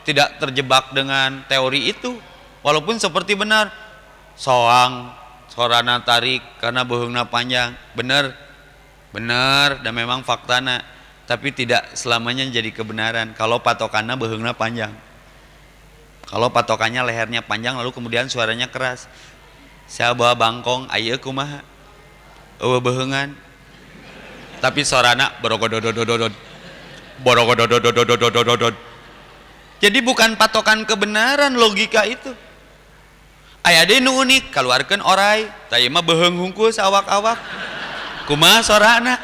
tidak terjebak dengan teori itu walaupun seperti benar soang sorana tarik karena bohongnya panjang benar benar dan memang faktana tapi tidak selamanya jadi kebenaran kalau patokannya bohongnya panjang kalau patokannya lehernya panjang lalu kemudian suaranya keras saya bawa bangkong ayo kumaha ewe behengan tapi sorana borogododododod borogodododododododod jadi bukan patokan kebenaran logika itu ayah deh nu unik keluarkan orai tapi mah beheng hungkus awak-awak kumaha sorana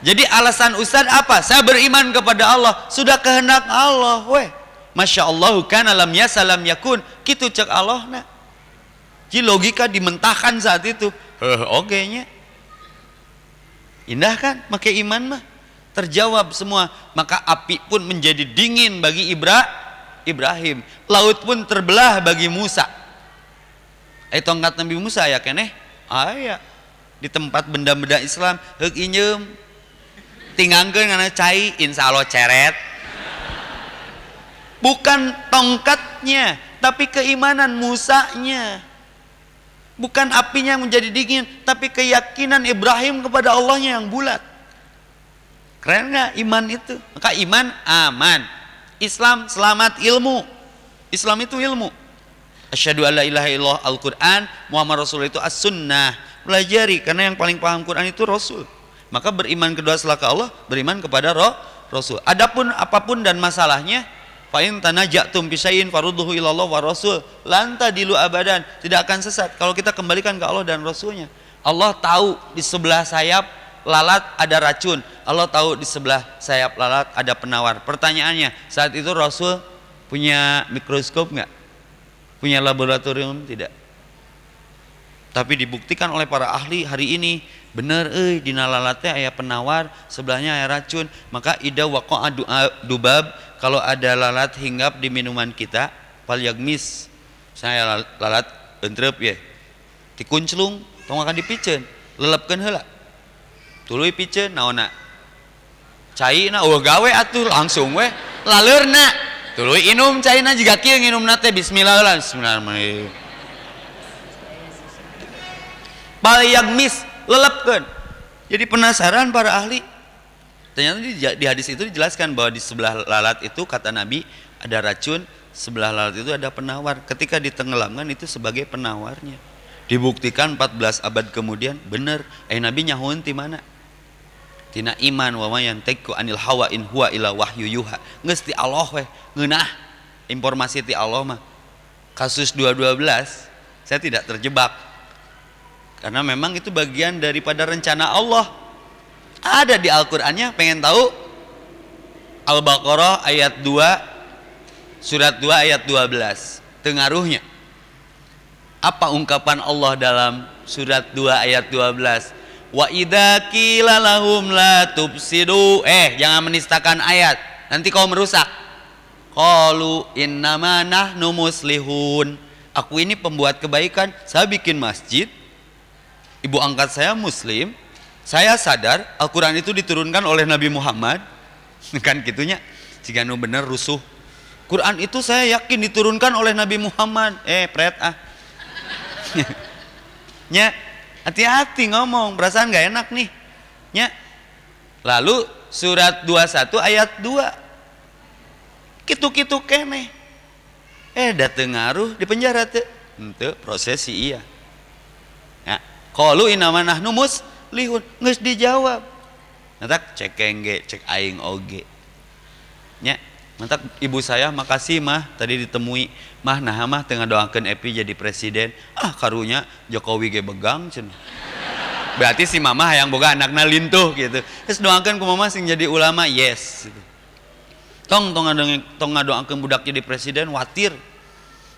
jadi alasan ustad apa saya beriman kepada Allah sudah kehendak Allah weh Masya Allah kan alam ya salam yakun kita cek Allah nak Ki logika dimentahkan saat itu. Heh, oke nya. Indah kan? Maka iman mah. Terjawab semua. Maka api pun menjadi dingin bagi Ibra, Ibrahim. Laut pun terbelah bagi Musa. Eh tongkat Nabi Musa ya keneh? Aya. Ah, Di tempat benda-benda Islam, heuk injem. Tingangkeun karena cai, insyaallah ceret. Bukan tongkatnya, tapi keimanan Musanya. Bukan apinya yang menjadi dingin, tapi keyakinan Ibrahim kepada Allahnya yang bulat. Keren nggak iman itu? Maka iman aman. Islam selamat ilmu. Islam itu ilmu. Asyhadu alla ilaha illallah Al-Qur'an, Muhammad Rasul itu as-sunnah. Pelajari karena yang paling paham Quran itu Rasul. Maka beriman kedua setelah ke Allah, beriman kepada roh, Rasul. Adapun apapun dan masalahnya, fa in tanaja'tum bi syai'in farudduhu ila Allah wa rasul lanta dilu abadan tidak akan sesat kalau kita kembalikan ke Allah dan rasulnya Allah tahu di sebelah sayap lalat ada racun Allah tahu di sebelah sayap lalat ada penawar pertanyaannya saat itu rasul punya mikroskop nggak punya laboratorium tidak tapi dibuktikan oleh para ahli hari ini bener eh di nalalate ayah penawar sebelahnya ayah racun maka ida wako adu dubab kalau ada lalat hinggap di minuman kita pal yagmis saya lalat entrep ya dikunclung tong akan dipicen lelepkan hela tului picen naona cai na oh gawe atuh langsung we lalur nak tului inum cai na juga kia minum nate bismillah lah bismillah pal yagmis lelapkan jadi penasaran para ahli ternyata di, hadis itu dijelaskan bahwa di sebelah lalat itu kata Nabi ada racun sebelah lalat itu ada penawar ketika ditenggelamkan itu sebagai penawarnya dibuktikan 14 abad kemudian benar eh Nabi nyahun di mana tina iman wa mayan teku anil hawa in huwa ila wahyu yuha ngesti Allah weh ngenah informasi ti Allah mah kasus 212 saya tidak terjebak karena memang itu bagian daripada rencana Allah. Ada di Al-Qur'annya, pengen tahu? Al-Baqarah ayat 2 surat 2 ayat 12. Tengaruhnya. Apa ungkapan Allah dalam surat 2 ayat 12? Wa idza qila lahum la tubsidu. Eh, jangan menistakan ayat. Nanti kau merusak. Qalu innama nahnu muslihun. Aku ini pembuat kebaikan. Saya bikin masjid, ibu angkat saya muslim, saya sadar Al-Quran itu diturunkan oleh Nabi Muhammad, kan gitunya, jika nu bener rusuh. Quran itu saya yakin diturunkan oleh Nabi Muhammad. Eh, pret ah. ya hati-hati ngomong, perasaan gak enak nih. ya Lalu surat 21 ayat 2. Kitu-kitu kene. Eh, dateng ngaruh di penjara tuh. Ente prosesi iya. Qalu inna Numus, lihun, nges dijawab. Mentak cek engge cek aing oge. Nya, mentak ibu saya makasih mah tadi ditemui mah nah mah tengah doakan Epi jadi presiden. Ah karunya Jokowi ge begang cen berarti si mama yang boga anaknya lintuh gitu terus doakan ku mama sing jadi ulama yes gitu. tong tong ngadong tong doakan budak jadi presiden watir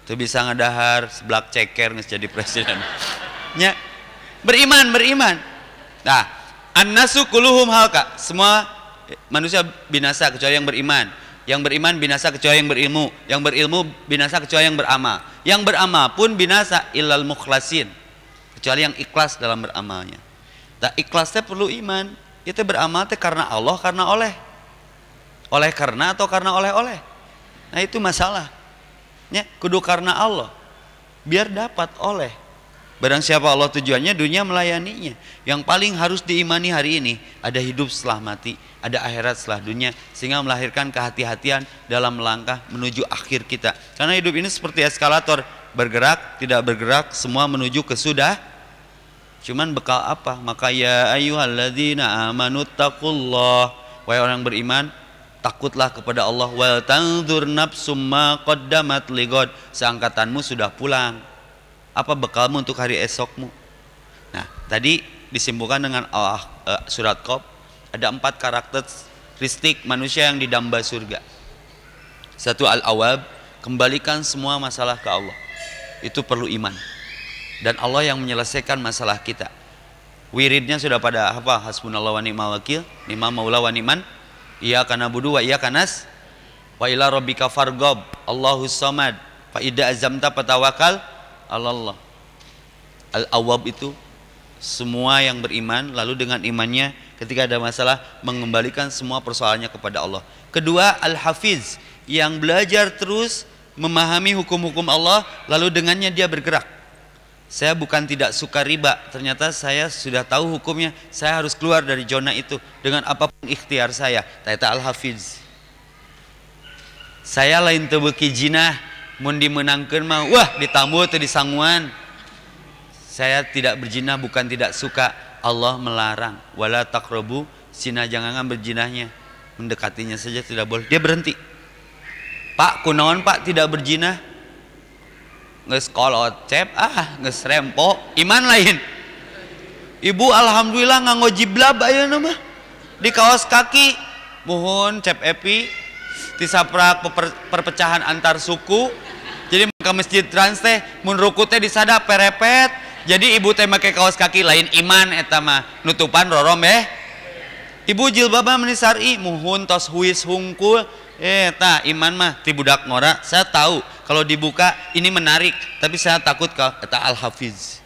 tuh bisa ngadahar sebelak ceker nges jadi presiden nya beriman beriman nah annasu kuluhum halka semua manusia binasa kecuali yang beriman yang beriman binasa kecuali yang berilmu yang berilmu binasa kecuali yang beramal yang beramal pun binasa ilal mukhlasin kecuali yang ikhlas dalam beramalnya tak nah, ikhlasnya perlu iman itu beramal itu karena Allah karena oleh oleh karena atau karena oleh-oleh nah itu masalah ya kudu karena Allah biar dapat oleh Barang siapa Allah tujuannya dunia melayaninya. Yang paling harus diimani hari ini ada hidup setelah mati, ada akhirat setelah dunia sehingga melahirkan kehati-hatian dalam langkah menuju akhir kita. Karena hidup ini seperti eskalator, bergerak, tidak bergerak, semua menuju ke sudah. Cuman bekal apa? Maka ya ayyuhalladzina amanu taqullah. Wahai orang beriman, takutlah kepada Allah wal tanzur nafsum ma qaddamat ligod. Seangkatanmu sudah pulang apa bekalmu untuk hari esokmu nah tadi disimpulkan dengan Allah uh, surat Qob ada empat karakter karakteristik manusia yang didamba surga satu al-awab kembalikan semua masalah ke Allah itu perlu iman dan Allah yang menyelesaikan masalah kita wiridnya sudah pada apa hasbunallah wa ni'mal wakil ni'mal maula wa ni'man iya kana budu wa iya kanas wa ila rabbika fargob Allahu samad fa ida azamta patawakal. Allah. Al-awwab itu semua yang beriman lalu dengan imannya ketika ada masalah mengembalikan semua persoalannya kepada Allah. Kedua, al-hafiz yang belajar terus memahami hukum-hukum Allah lalu dengannya dia bergerak. Saya bukan tidak suka riba, ternyata saya sudah tahu hukumnya. Saya harus keluar dari zona itu dengan apapun ikhtiar saya. Taita al-hafiz. Saya lain tebuki jinah, mun dimenangkan mah wah ditambu tuh disanguan saya tidak berzina bukan tidak suka Allah melarang wala takrobu sina jangan berzinahnya mendekatinya saja tidak boleh dia berhenti pak kunaon pak tidak berzinah nges cep ah nges rempo iman lain ibu alhamdulillah nganggo jiblab ayo nama di kaos kaki mohon cep epi tisaprak perpecahan antar suku ke masjid trans teh mun ruku teh disada perepet jadi ibu teh make kaos kaki lain iman eta mah nutupan rorom eh ibu jilbabah menisari muhun tos huis hungkul eta iman mah ti budak ngora saya tahu kalau dibuka ini menarik tapi saya takut ke eta al hafiz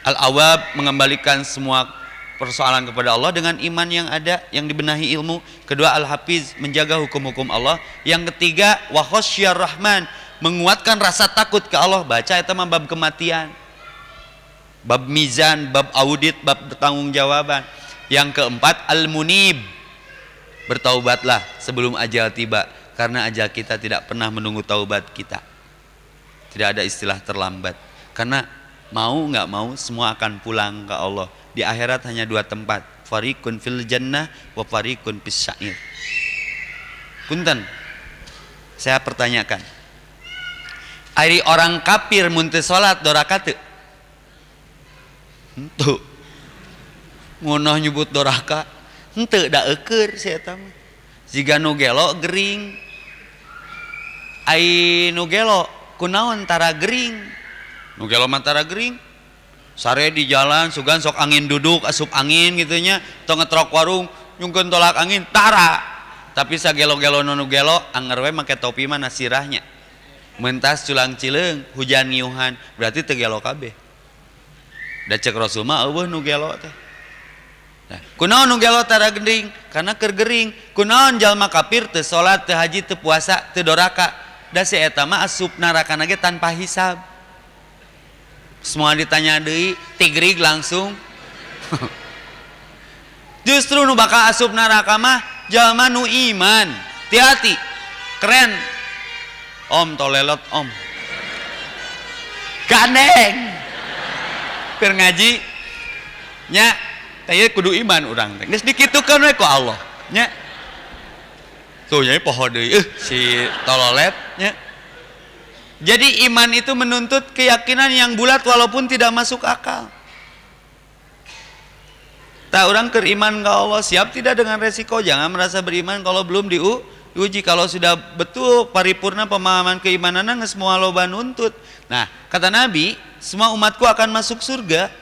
al awab mengembalikan semua persoalan kepada Allah dengan iman yang ada yang dibenahi ilmu kedua al hafiz menjaga hukum-hukum Allah yang ketiga wa rahman menguatkan rasa takut ke Allah baca itu mah bab kematian bab mizan bab audit bab bertanggung jawaban yang keempat al munib bertaubatlah sebelum ajal tiba karena ajal kita tidak pernah menunggu taubat kita tidak ada istilah terlambat karena mau nggak mau semua akan pulang ke Allah di akhirat hanya dua tempat farikun fil jannah wa farikun fis sya'ir punten saya pertanyakan Ari orang kafir muntah salat dorakate Tuh ngonoh nyebut doraka ente da eker saya tahu. jika nugelo gering ai nugelo kunaon tara gering nugelo tara gering sare di jalan sugan sok angin duduk asup angin gitu nya, atau ngetrok warung nyungkeun tolak angin tara tapi sagelo-gelo gelo anger we make topi mana sirahnya men julang ciileng hujanuhan berarti tegeleh Allah karenager kuonlma kafir te salat tahaji tepuasa tedoraka das as tanpa hisab semua ditanya Deitig langsung justru nuba asnarakamah ja nu iman hati-hati keren Om tolelot om. Ganeng. Keur ngaji nya teh kudu iman orang, teh. Geus dikitukeun we ku Allah nya. Tuh nya poho deui eh, si tololet nya. Jadi iman itu menuntut keyakinan yang bulat walaupun tidak masuk akal. Tak orang keriman ke Allah siap tidak dengan resiko jangan merasa beriman kalau belum diu diuji kalau sudah betul paripurna pemahaman keimanan nggak semua loba nuntut nah kata Nabi semua umatku akan masuk surga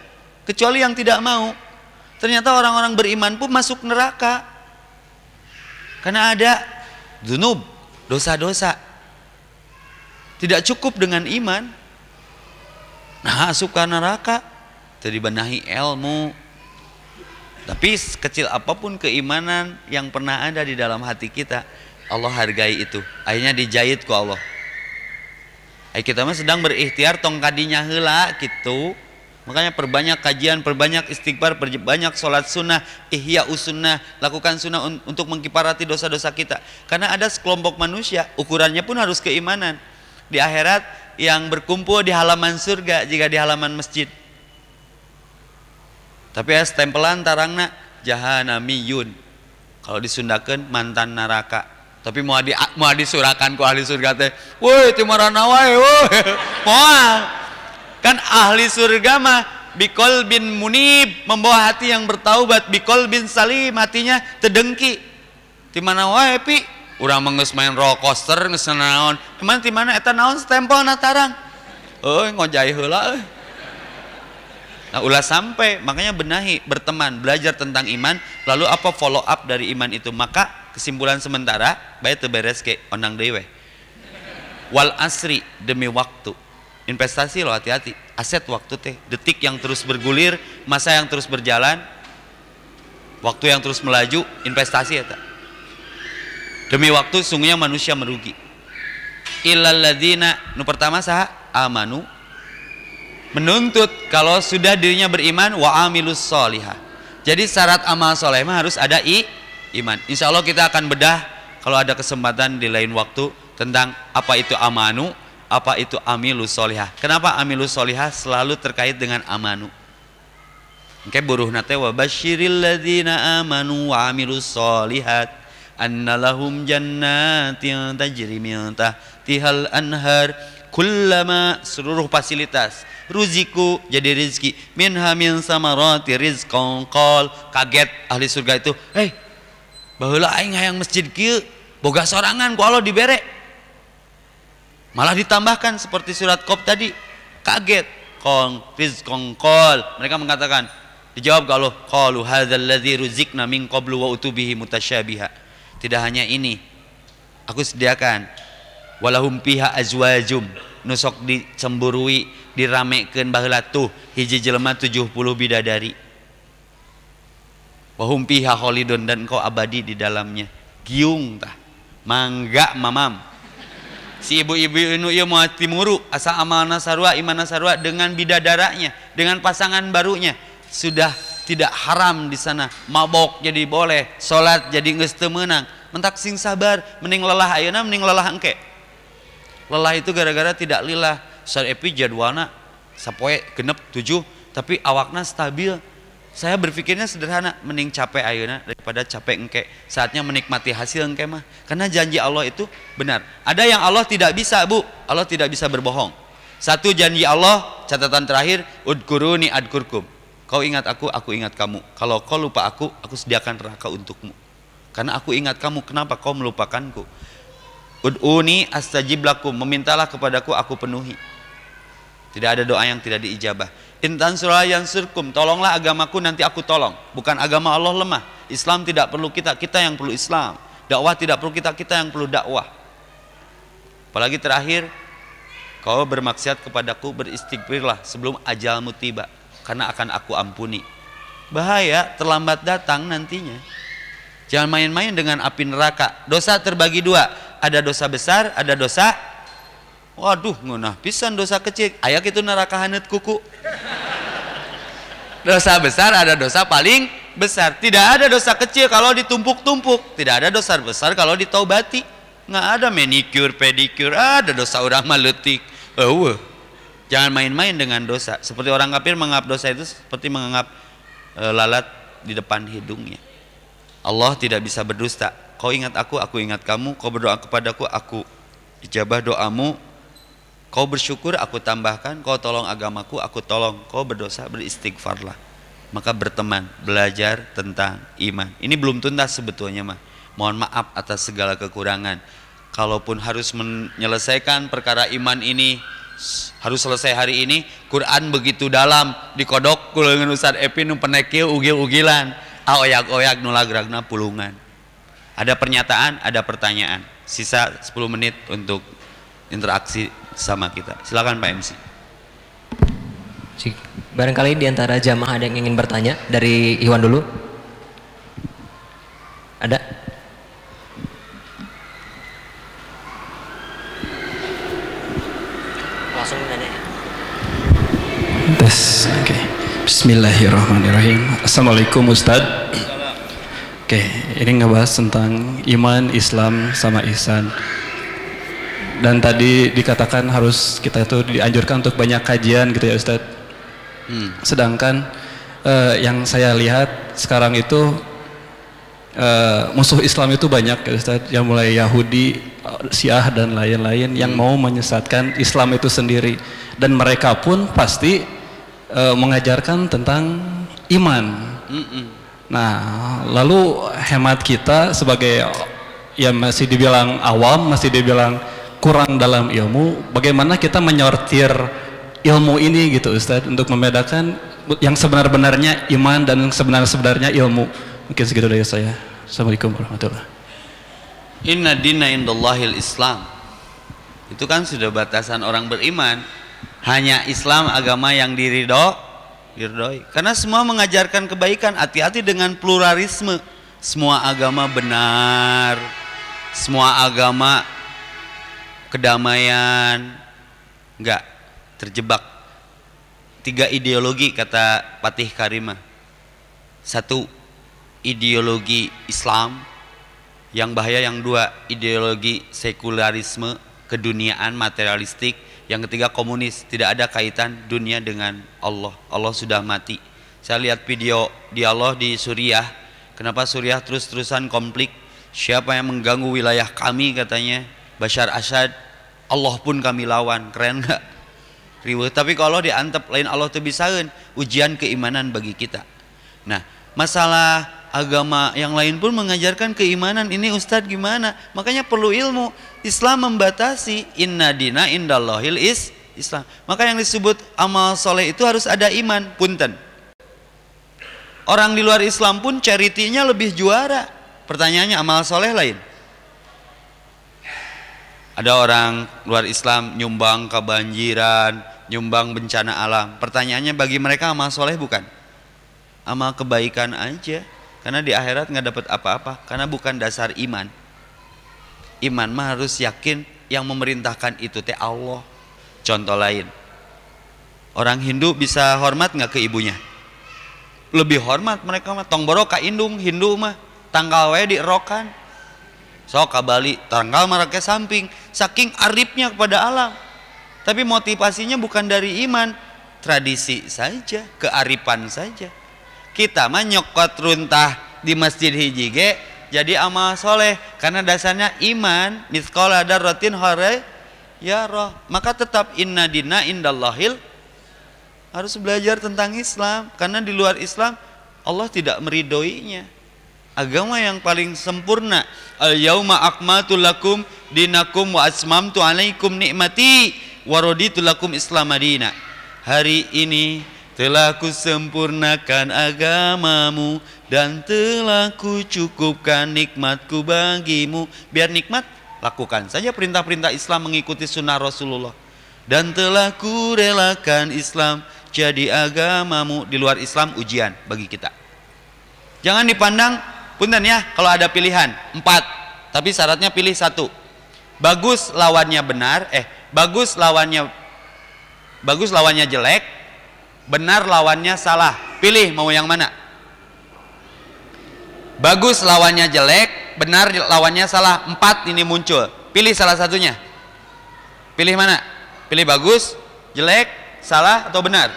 kecuali yang tidak mau ternyata orang-orang beriman pun masuk neraka karena ada dunub dosa-dosa tidak cukup dengan iman nah masuk ke neraka benahi ilmu tapi kecil apapun keimanan yang pernah ada di dalam hati kita Allah hargai itu akhirnya dijahit ku Allah Ayo kita mah sedang berikhtiar tong kadinya gitu makanya perbanyak kajian perbanyak istighfar perbanyak sholat sunnah ihya usunnah lakukan sunnah un untuk mengkiparati dosa-dosa kita karena ada sekelompok manusia ukurannya pun harus keimanan di akhirat yang berkumpul di halaman surga jika di halaman masjid tapi ya tempelan tarangna jahanamiyun kalau disundakan mantan neraka tapi mau di mau disurakan ku ahli surga teh woi timarana wae woi moal kan ahli surga mah bikol bin munib membawa hati yang bertaubat bikol bin salim hatinya terdengki timana wae pi urang menges main roller coaster geus naon emang mana eta naon stempel natarang euy ngojai heula euy Nah, ulah sampai, makanya benahi, berteman, belajar tentang iman, lalu apa follow up dari iman itu? Maka kesimpulan sementara baik terberes ke onang dewe wal asri demi waktu investasi lo hati-hati aset waktu teh detik yang terus bergulir masa yang terus berjalan waktu yang terus melaju investasi ya demi waktu sungguhnya manusia merugi ilalladina nu pertama sah amanu menuntut kalau sudah dirinya beriman wa amilus soliha. jadi syarat amal soleh harus ada i iman. Insya Allah kita akan bedah kalau ada kesempatan di lain waktu tentang apa itu amanu, apa itu amilu solihah. Kenapa amilu solihah selalu terkait dengan amanu? Oke, buruh nate wa bashiril ladina amanu wa amilu solihat annalahum jannatin tajri min tihal anhar kullama seluruh fasilitas ruziku jadi rizki minhamin sama samarati rizqan qal kaget ahli surga itu eh hey, bahwa aing hayang masjid kia boga sorangan ku Allah dibere malah ditambahkan seperti surat kop tadi kaget kong fiz kong kol mereka mengatakan dijawab kalau kalu hadzal ladzi ruzikna min qablu wa utubihi mutasyabiha tidak hanya ini aku sediakan walahum piha azwajum nusok dicemburui diramekeun baheula tuh hiji jelema 70 bidadari Wahum piha holidun dan engkau abadi di dalamnya. Giung tah. Mangga mamam. Si ibu-ibu inu ieu moal timuru asa amalna sarua imana sarua dengan bidadaranya, dengan pasangan barunya sudah tidak haram di sana. Mabok jadi boleh, salat jadi geus menang Mentak sing sabar, mending lelah ayana mending lelah engke. Lelah itu gara-gara tidak lilah. Ustaz Epi jadwana. sapoe genep tujuh tapi awakna stabil saya berpikirnya sederhana, mending capek ayuna daripada capek engke. Saatnya menikmati hasil engke mah. Karena janji Allah itu benar. Ada yang Allah tidak bisa, Bu. Allah tidak bisa berbohong. Satu janji Allah, catatan terakhir, udkuruni adkurkum. Kau ingat aku, aku ingat kamu. Kalau kau lupa aku, aku sediakan neraka untukmu. Karena aku ingat kamu, kenapa kau melupakanku? Ud'uni astajib lakum, memintalah kepadaku, aku penuhi. Tidak ada doa yang tidak diijabah Intan yang sirkum, tolonglah agamaku nanti aku tolong. Bukan agama Allah lemah. Islam tidak perlu kita, kita yang perlu Islam. Dakwah tidak perlu kita, kita yang perlu dakwah. Apalagi terakhir, kau bermaksiat kepadaku beristighfirlah sebelum ajalmu tiba, karena akan aku ampuni. Bahaya terlambat datang nantinya. Jangan main-main dengan api neraka. Dosa terbagi dua, ada dosa besar, ada dosa Waduh, ngunah pisan dosa kecil. Ayak itu neraka hanet kuku dosa besar ada dosa paling besar. Tidak ada dosa kecil kalau ditumpuk-tumpuk. Tidak ada dosa besar kalau ditaubati. Nggak ada manicure, pedicure. Ada dosa orang maletik. Oh, jangan main-main dengan dosa. Seperti orang kafir menganggap dosa itu seperti menganggap e, lalat di depan hidungnya. Allah tidak bisa berdusta. Kau ingat aku, aku ingat kamu. Kau berdoa kepadaku, aku ijabah doamu, Kau bersyukur aku tambahkan, kau tolong agamaku aku tolong, kau berdosa beristighfarlah. Maka berteman, belajar tentang iman. Ini belum tuntas sebetulnya mah. Mohon maaf atas segala kekurangan. Kalaupun harus menyelesaikan perkara iman ini harus selesai hari ini Quran begitu dalam dikodok kulengan Ustaz Epi nu penekil ugil-ugilan aoyak-oyak nulagragna pulungan ada pernyataan ada pertanyaan sisa 10 menit untuk interaksi sama kita. Silakan Pak MC. Barangkali di antara jamaah ada yang ingin bertanya dari Iwan dulu. Ada? Langsung nanya. Tes, oke. Okay. Bismillahirrahmanirrahim. Assalamualaikum Ustaz. Oke, okay, ini ngebahas tentang iman, Islam, sama ihsan dan tadi dikatakan harus kita itu dianjurkan untuk banyak kajian gitu ya Ustadz. Hmm. Sedangkan uh, yang saya lihat sekarang itu uh, musuh Islam itu banyak ya Ustadz, yang mulai Yahudi, Syiah dan lain-lain hmm. yang mau menyesatkan Islam itu sendiri. Dan mereka pun pasti uh, mengajarkan tentang iman. Hmm -mm. Nah, lalu hemat kita sebagai yang masih dibilang awam, masih dibilang kurang dalam ilmu, bagaimana kita menyortir ilmu ini gitu Ustadz untuk membedakan yang sebenar-benarnya iman dan yang sebenar-sebenarnya ilmu. Mungkin segitu dari saya. Ya. Assalamualaikum warahmatullahi wabarakatuh. Inna dina indallahil islam. Itu kan sudah batasan orang beriman. Hanya Islam agama yang diridho. diridoi. Karena semua mengajarkan kebaikan. Hati-hati dengan pluralisme. Semua agama benar. Semua agama kedamaian, nggak terjebak tiga ideologi kata Patih Karima. Satu ideologi Islam, yang bahaya yang dua ideologi sekularisme, keduniaan materialistik, yang ketiga komunis, tidak ada kaitan dunia dengan Allah. Allah sudah mati. Saya lihat video dialog di Suriah, kenapa Suriah terus-terusan konflik? Siapa yang mengganggu wilayah kami katanya? Bashar Asad Allah pun kami lawan keren nggak riweuh tapi kalau diantep lain Allah tuh bisain kan? ujian keimanan bagi kita nah masalah agama yang lain pun mengajarkan keimanan ini Ustadz gimana makanya perlu ilmu Islam membatasi inna dina indallahil is Islam maka yang disebut amal soleh itu harus ada iman punten orang di luar Islam pun charity-nya lebih juara pertanyaannya amal soleh lain ada orang luar Islam nyumbang kebanjiran, nyumbang bencana alam. Pertanyaannya bagi mereka amal soleh bukan? Amal kebaikan aja. Karena di akhirat nggak dapat apa-apa. Karena bukan dasar iman. Iman mah harus yakin yang memerintahkan itu teh Allah. Contoh lain. Orang Hindu bisa hormat nggak ke ibunya? Lebih hormat mereka mah tong boroka indung Hindu mah tanggal wae di rokan sok kabali tanggal mereka samping saking arifnya kepada alam tapi motivasinya bukan dari iman tradisi saja kearifan saja kita menyokot runtah di masjid hiji jadi amal soleh karena dasarnya iman miskola darrotin hore ya roh maka tetap inna dina indallahil harus belajar tentang Islam karena di luar Islam Allah tidak meridoinya agama yang paling sempurna al yauma akmatu lakum dinakum wa asmamtu alaikum nikmati wa raditu lakum islamadina hari ini telah kusempurnakan agamamu dan telah kucukupkan nikmatku bagimu biar nikmat lakukan saja perintah-perintah Islam mengikuti sunnah Rasulullah dan telah kurelakan Islam jadi agamamu di luar Islam ujian bagi kita jangan dipandang punten ya kalau ada pilihan empat tapi syaratnya pilih satu bagus lawannya benar eh bagus lawannya bagus lawannya jelek benar lawannya salah pilih mau yang mana bagus lawannya jelek benar lawannya salah empat ini muncul pilih salah satunya pilih mana pilih bagus jelek salah atau benar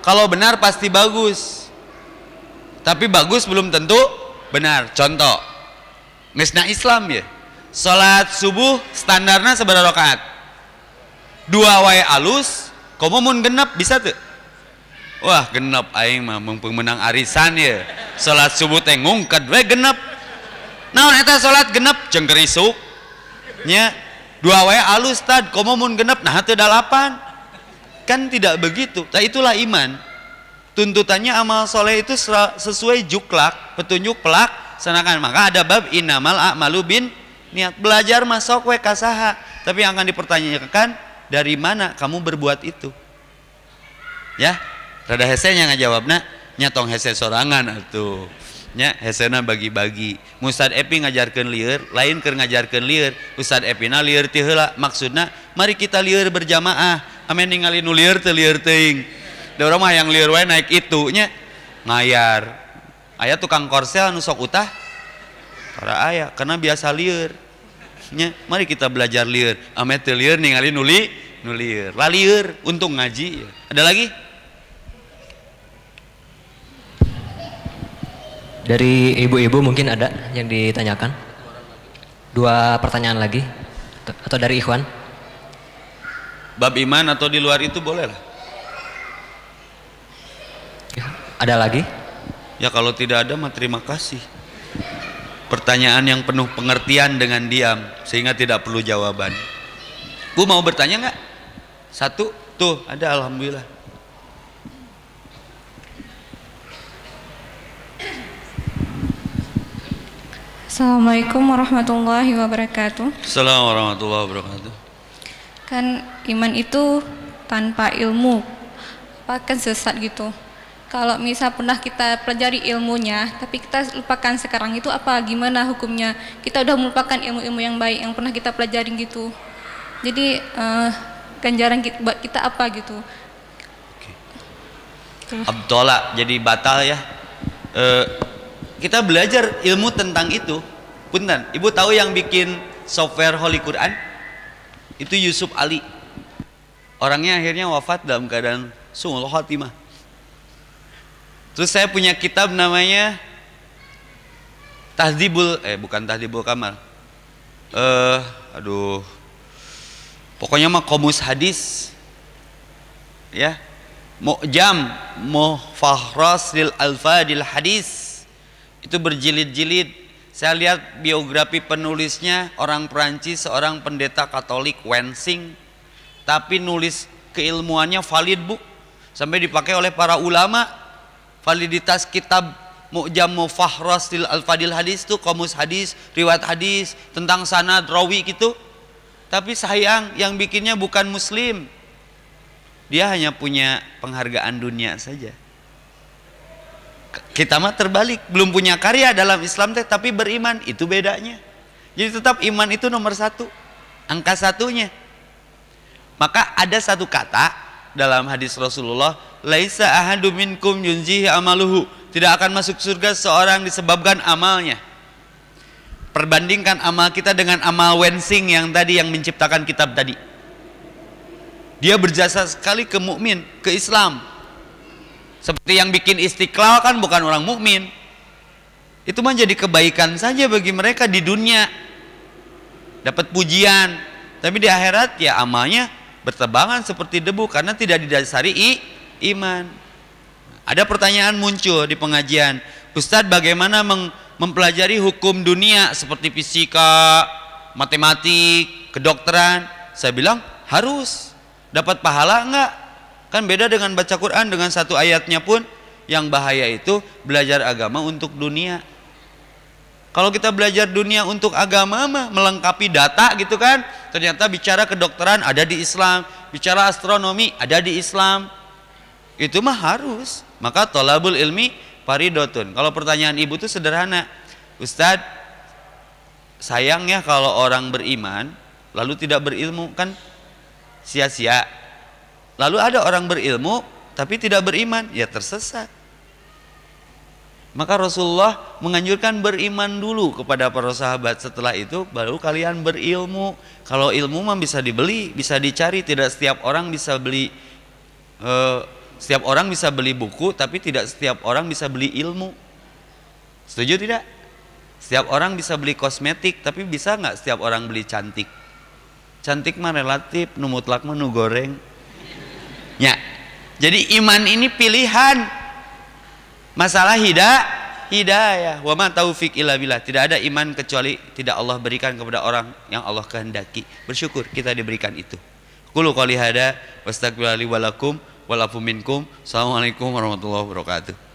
kalau benar pasti bagus tapi bagus belum tentu benar contoh misna Islam ya sholat subuh standarnya seberapa rakaat dua wae alus kamu mau genep bisa tuh wah genep aing mah pemenang arisan ya sholat subuh teh ngungkat wae genep nah eta sholat genep isuk ya dua wae alus tad kamu mau genep nah itu dalapan kan tidak begitu nah itulah iman tuntutannya amal soleh itu sesuai juklak petunjuk pelak senakan maka ada bab inamal a'malu bin niat belajar masuk we kasaha tapi yang akan dipertanyakan dari mana kamu berbuat itu ya rada hese yang nak nyatong hese sorangan atau nya hesena bagi-bagi Ustad Epi ngajarkan liar lain ker ngajarkan liar Ustad na liar tihela maksudnya mari kita liur berjamaah amin ningali nu liar te da mah yang liur wae naik itu nya ngayar aya tukang korsel nu sok utah para aya karena biasa liur. nya mari kita belajar liur. ame teu liur ningali nuli nulieur lalieur untung ngaji ada lagi Dari ibu-ibu mungkin ada yang ditanyakan? Dua pertanyaan lagi atau dari Ikhwan? Bab iman atau di luar itu boleh lah. Ada lagi? Ya kalau tidak ada mah terima kasih. Pertanyaan yang penuh pengertian dengan diam sehingga tidak perlu jawaban. Bu mau bertanya nggak? Satu, tuh ada alhamdulillah. Assalamualaikum warahmatullahi wabarakatuh. Assalamualaikum warahmatullahi wabarakatuh. Kan iman itu tanpa ilmu, apa kan sesat gitu? kalau misal pernah kita pelajari ilmunya, tapi kita lupakan sekarang itu apa gimana hukumnya? Kita udah melupakan ilmu-ilmu yang baik yang pernah kita pelajari gitu. Jadi uh, ganjaran kita, buat kita apa gitu? Abdullah Abdolak jadi batal ya. Uh, kita belajar ilmu tentang itu. Punten, ibu tahu yang bikin software Holy Quran? Itu Yusuf Ali. Orangnya akhirnya wafat dalam keadaan sungguh khatimah Terus saya punya kitab namanya Tahdibul eh bukan Tahdibul Kamal. Eh uh, aduh. Pokoknya mah komus hadis. Ya. Mu'jam Mufahrasil alfa Alfadil Hadis. Itu berjilid-jilid. Saya lihat biografi penulisnya orang Perancis, seorang pendeta Katolik Wensing. Tapi nulis keilmuannya valid, Bu. Sampai dipakai oleh para ulama validitas kitab Mu'jam Mufahras til Al-Fadil hadis itu komus hadis, riwat hadis, tentang sanad, rawi gitu. Tapi sayang yang bikinnya bukan muslim. Dia hanya punya penghargaan dunia saja. Kita mah terbalik, belum punya karya dalam Islam teh tapi beriman, itu bedanya. Jadi tetap iman itu nomor satu, angka satunya. Maka ada satu kata dalam hadis Rasulullah, "Laisa ahadu minkum yunzihi amaluhu." Tidak akan masuk surga seorang disebabkan amalnya. Perbandingkan amal kita dengan amal Wensing yang tadi yang menciptakan kitab tadi. Dia berjasa sekali ke mukmin, ke Islam. Seperti yang bikin istiqlal kan bukan orang mukmin. Itu menjadi kebaikan saja bagi mereka di dunia. Dapat pujian, tapi di akhirat ya amalnya bertebangan seperti debu karena tidak didasari i, iman. Ada pertanyaan muncul di pengajian, Ustadz bagaimana mempelajari hukum dunia seperti fisika, matematik, kedokteran? Saya bilang harus dapat pahala enggak? Kan beda dengan baca Quran dengan satu ayatnya pun yang bahaya itu belajar agama untuk dunia kalau kita belajar dunia untuk agama mah melengkapi data gitu kan. Ternyata bicara kedokteran ada di Islam, bicara astronomi ada di Islam. Itu mah harus. Maka tolabul ilmi paridotun. Kalau pertanyaan ibu itu sederhana. Ustadz, sayangnya kalau orang beriman lalu tidak berilmu kan sia-sia. Lalu ada orang berilmu tapi tidak beriman, ya tersesat. Maka Rasulullah menganjurkan beriman dulu kepada para sahabat. Setelah itu baru kalian berilmu. Kalau ilmu mah bisa dibeli, bisa dicari. Tidak setiap orang bisa beli e, setiap orang bisa beli buku, tapi tidak setiap orang bisa beli ilmu. Setuju tidak? Setiap orang bisa beli kosmetik, tapi bisa nggak setiap orang beli cantik? Cantik mah relatif, nu mutlak mah goreng. Ya. Jadi iman ini pilihan, masalah hidayah hidayah wa ma taufik illa billah tidak ada iman kecuali tidak Allah berikan kepada orang yang Allah kehendaki bersyukur kita diberikan itu qulu qali hada wastaghfiru li wa lakum wa minkum assalamualaikum warahmatullahi wabarakatuh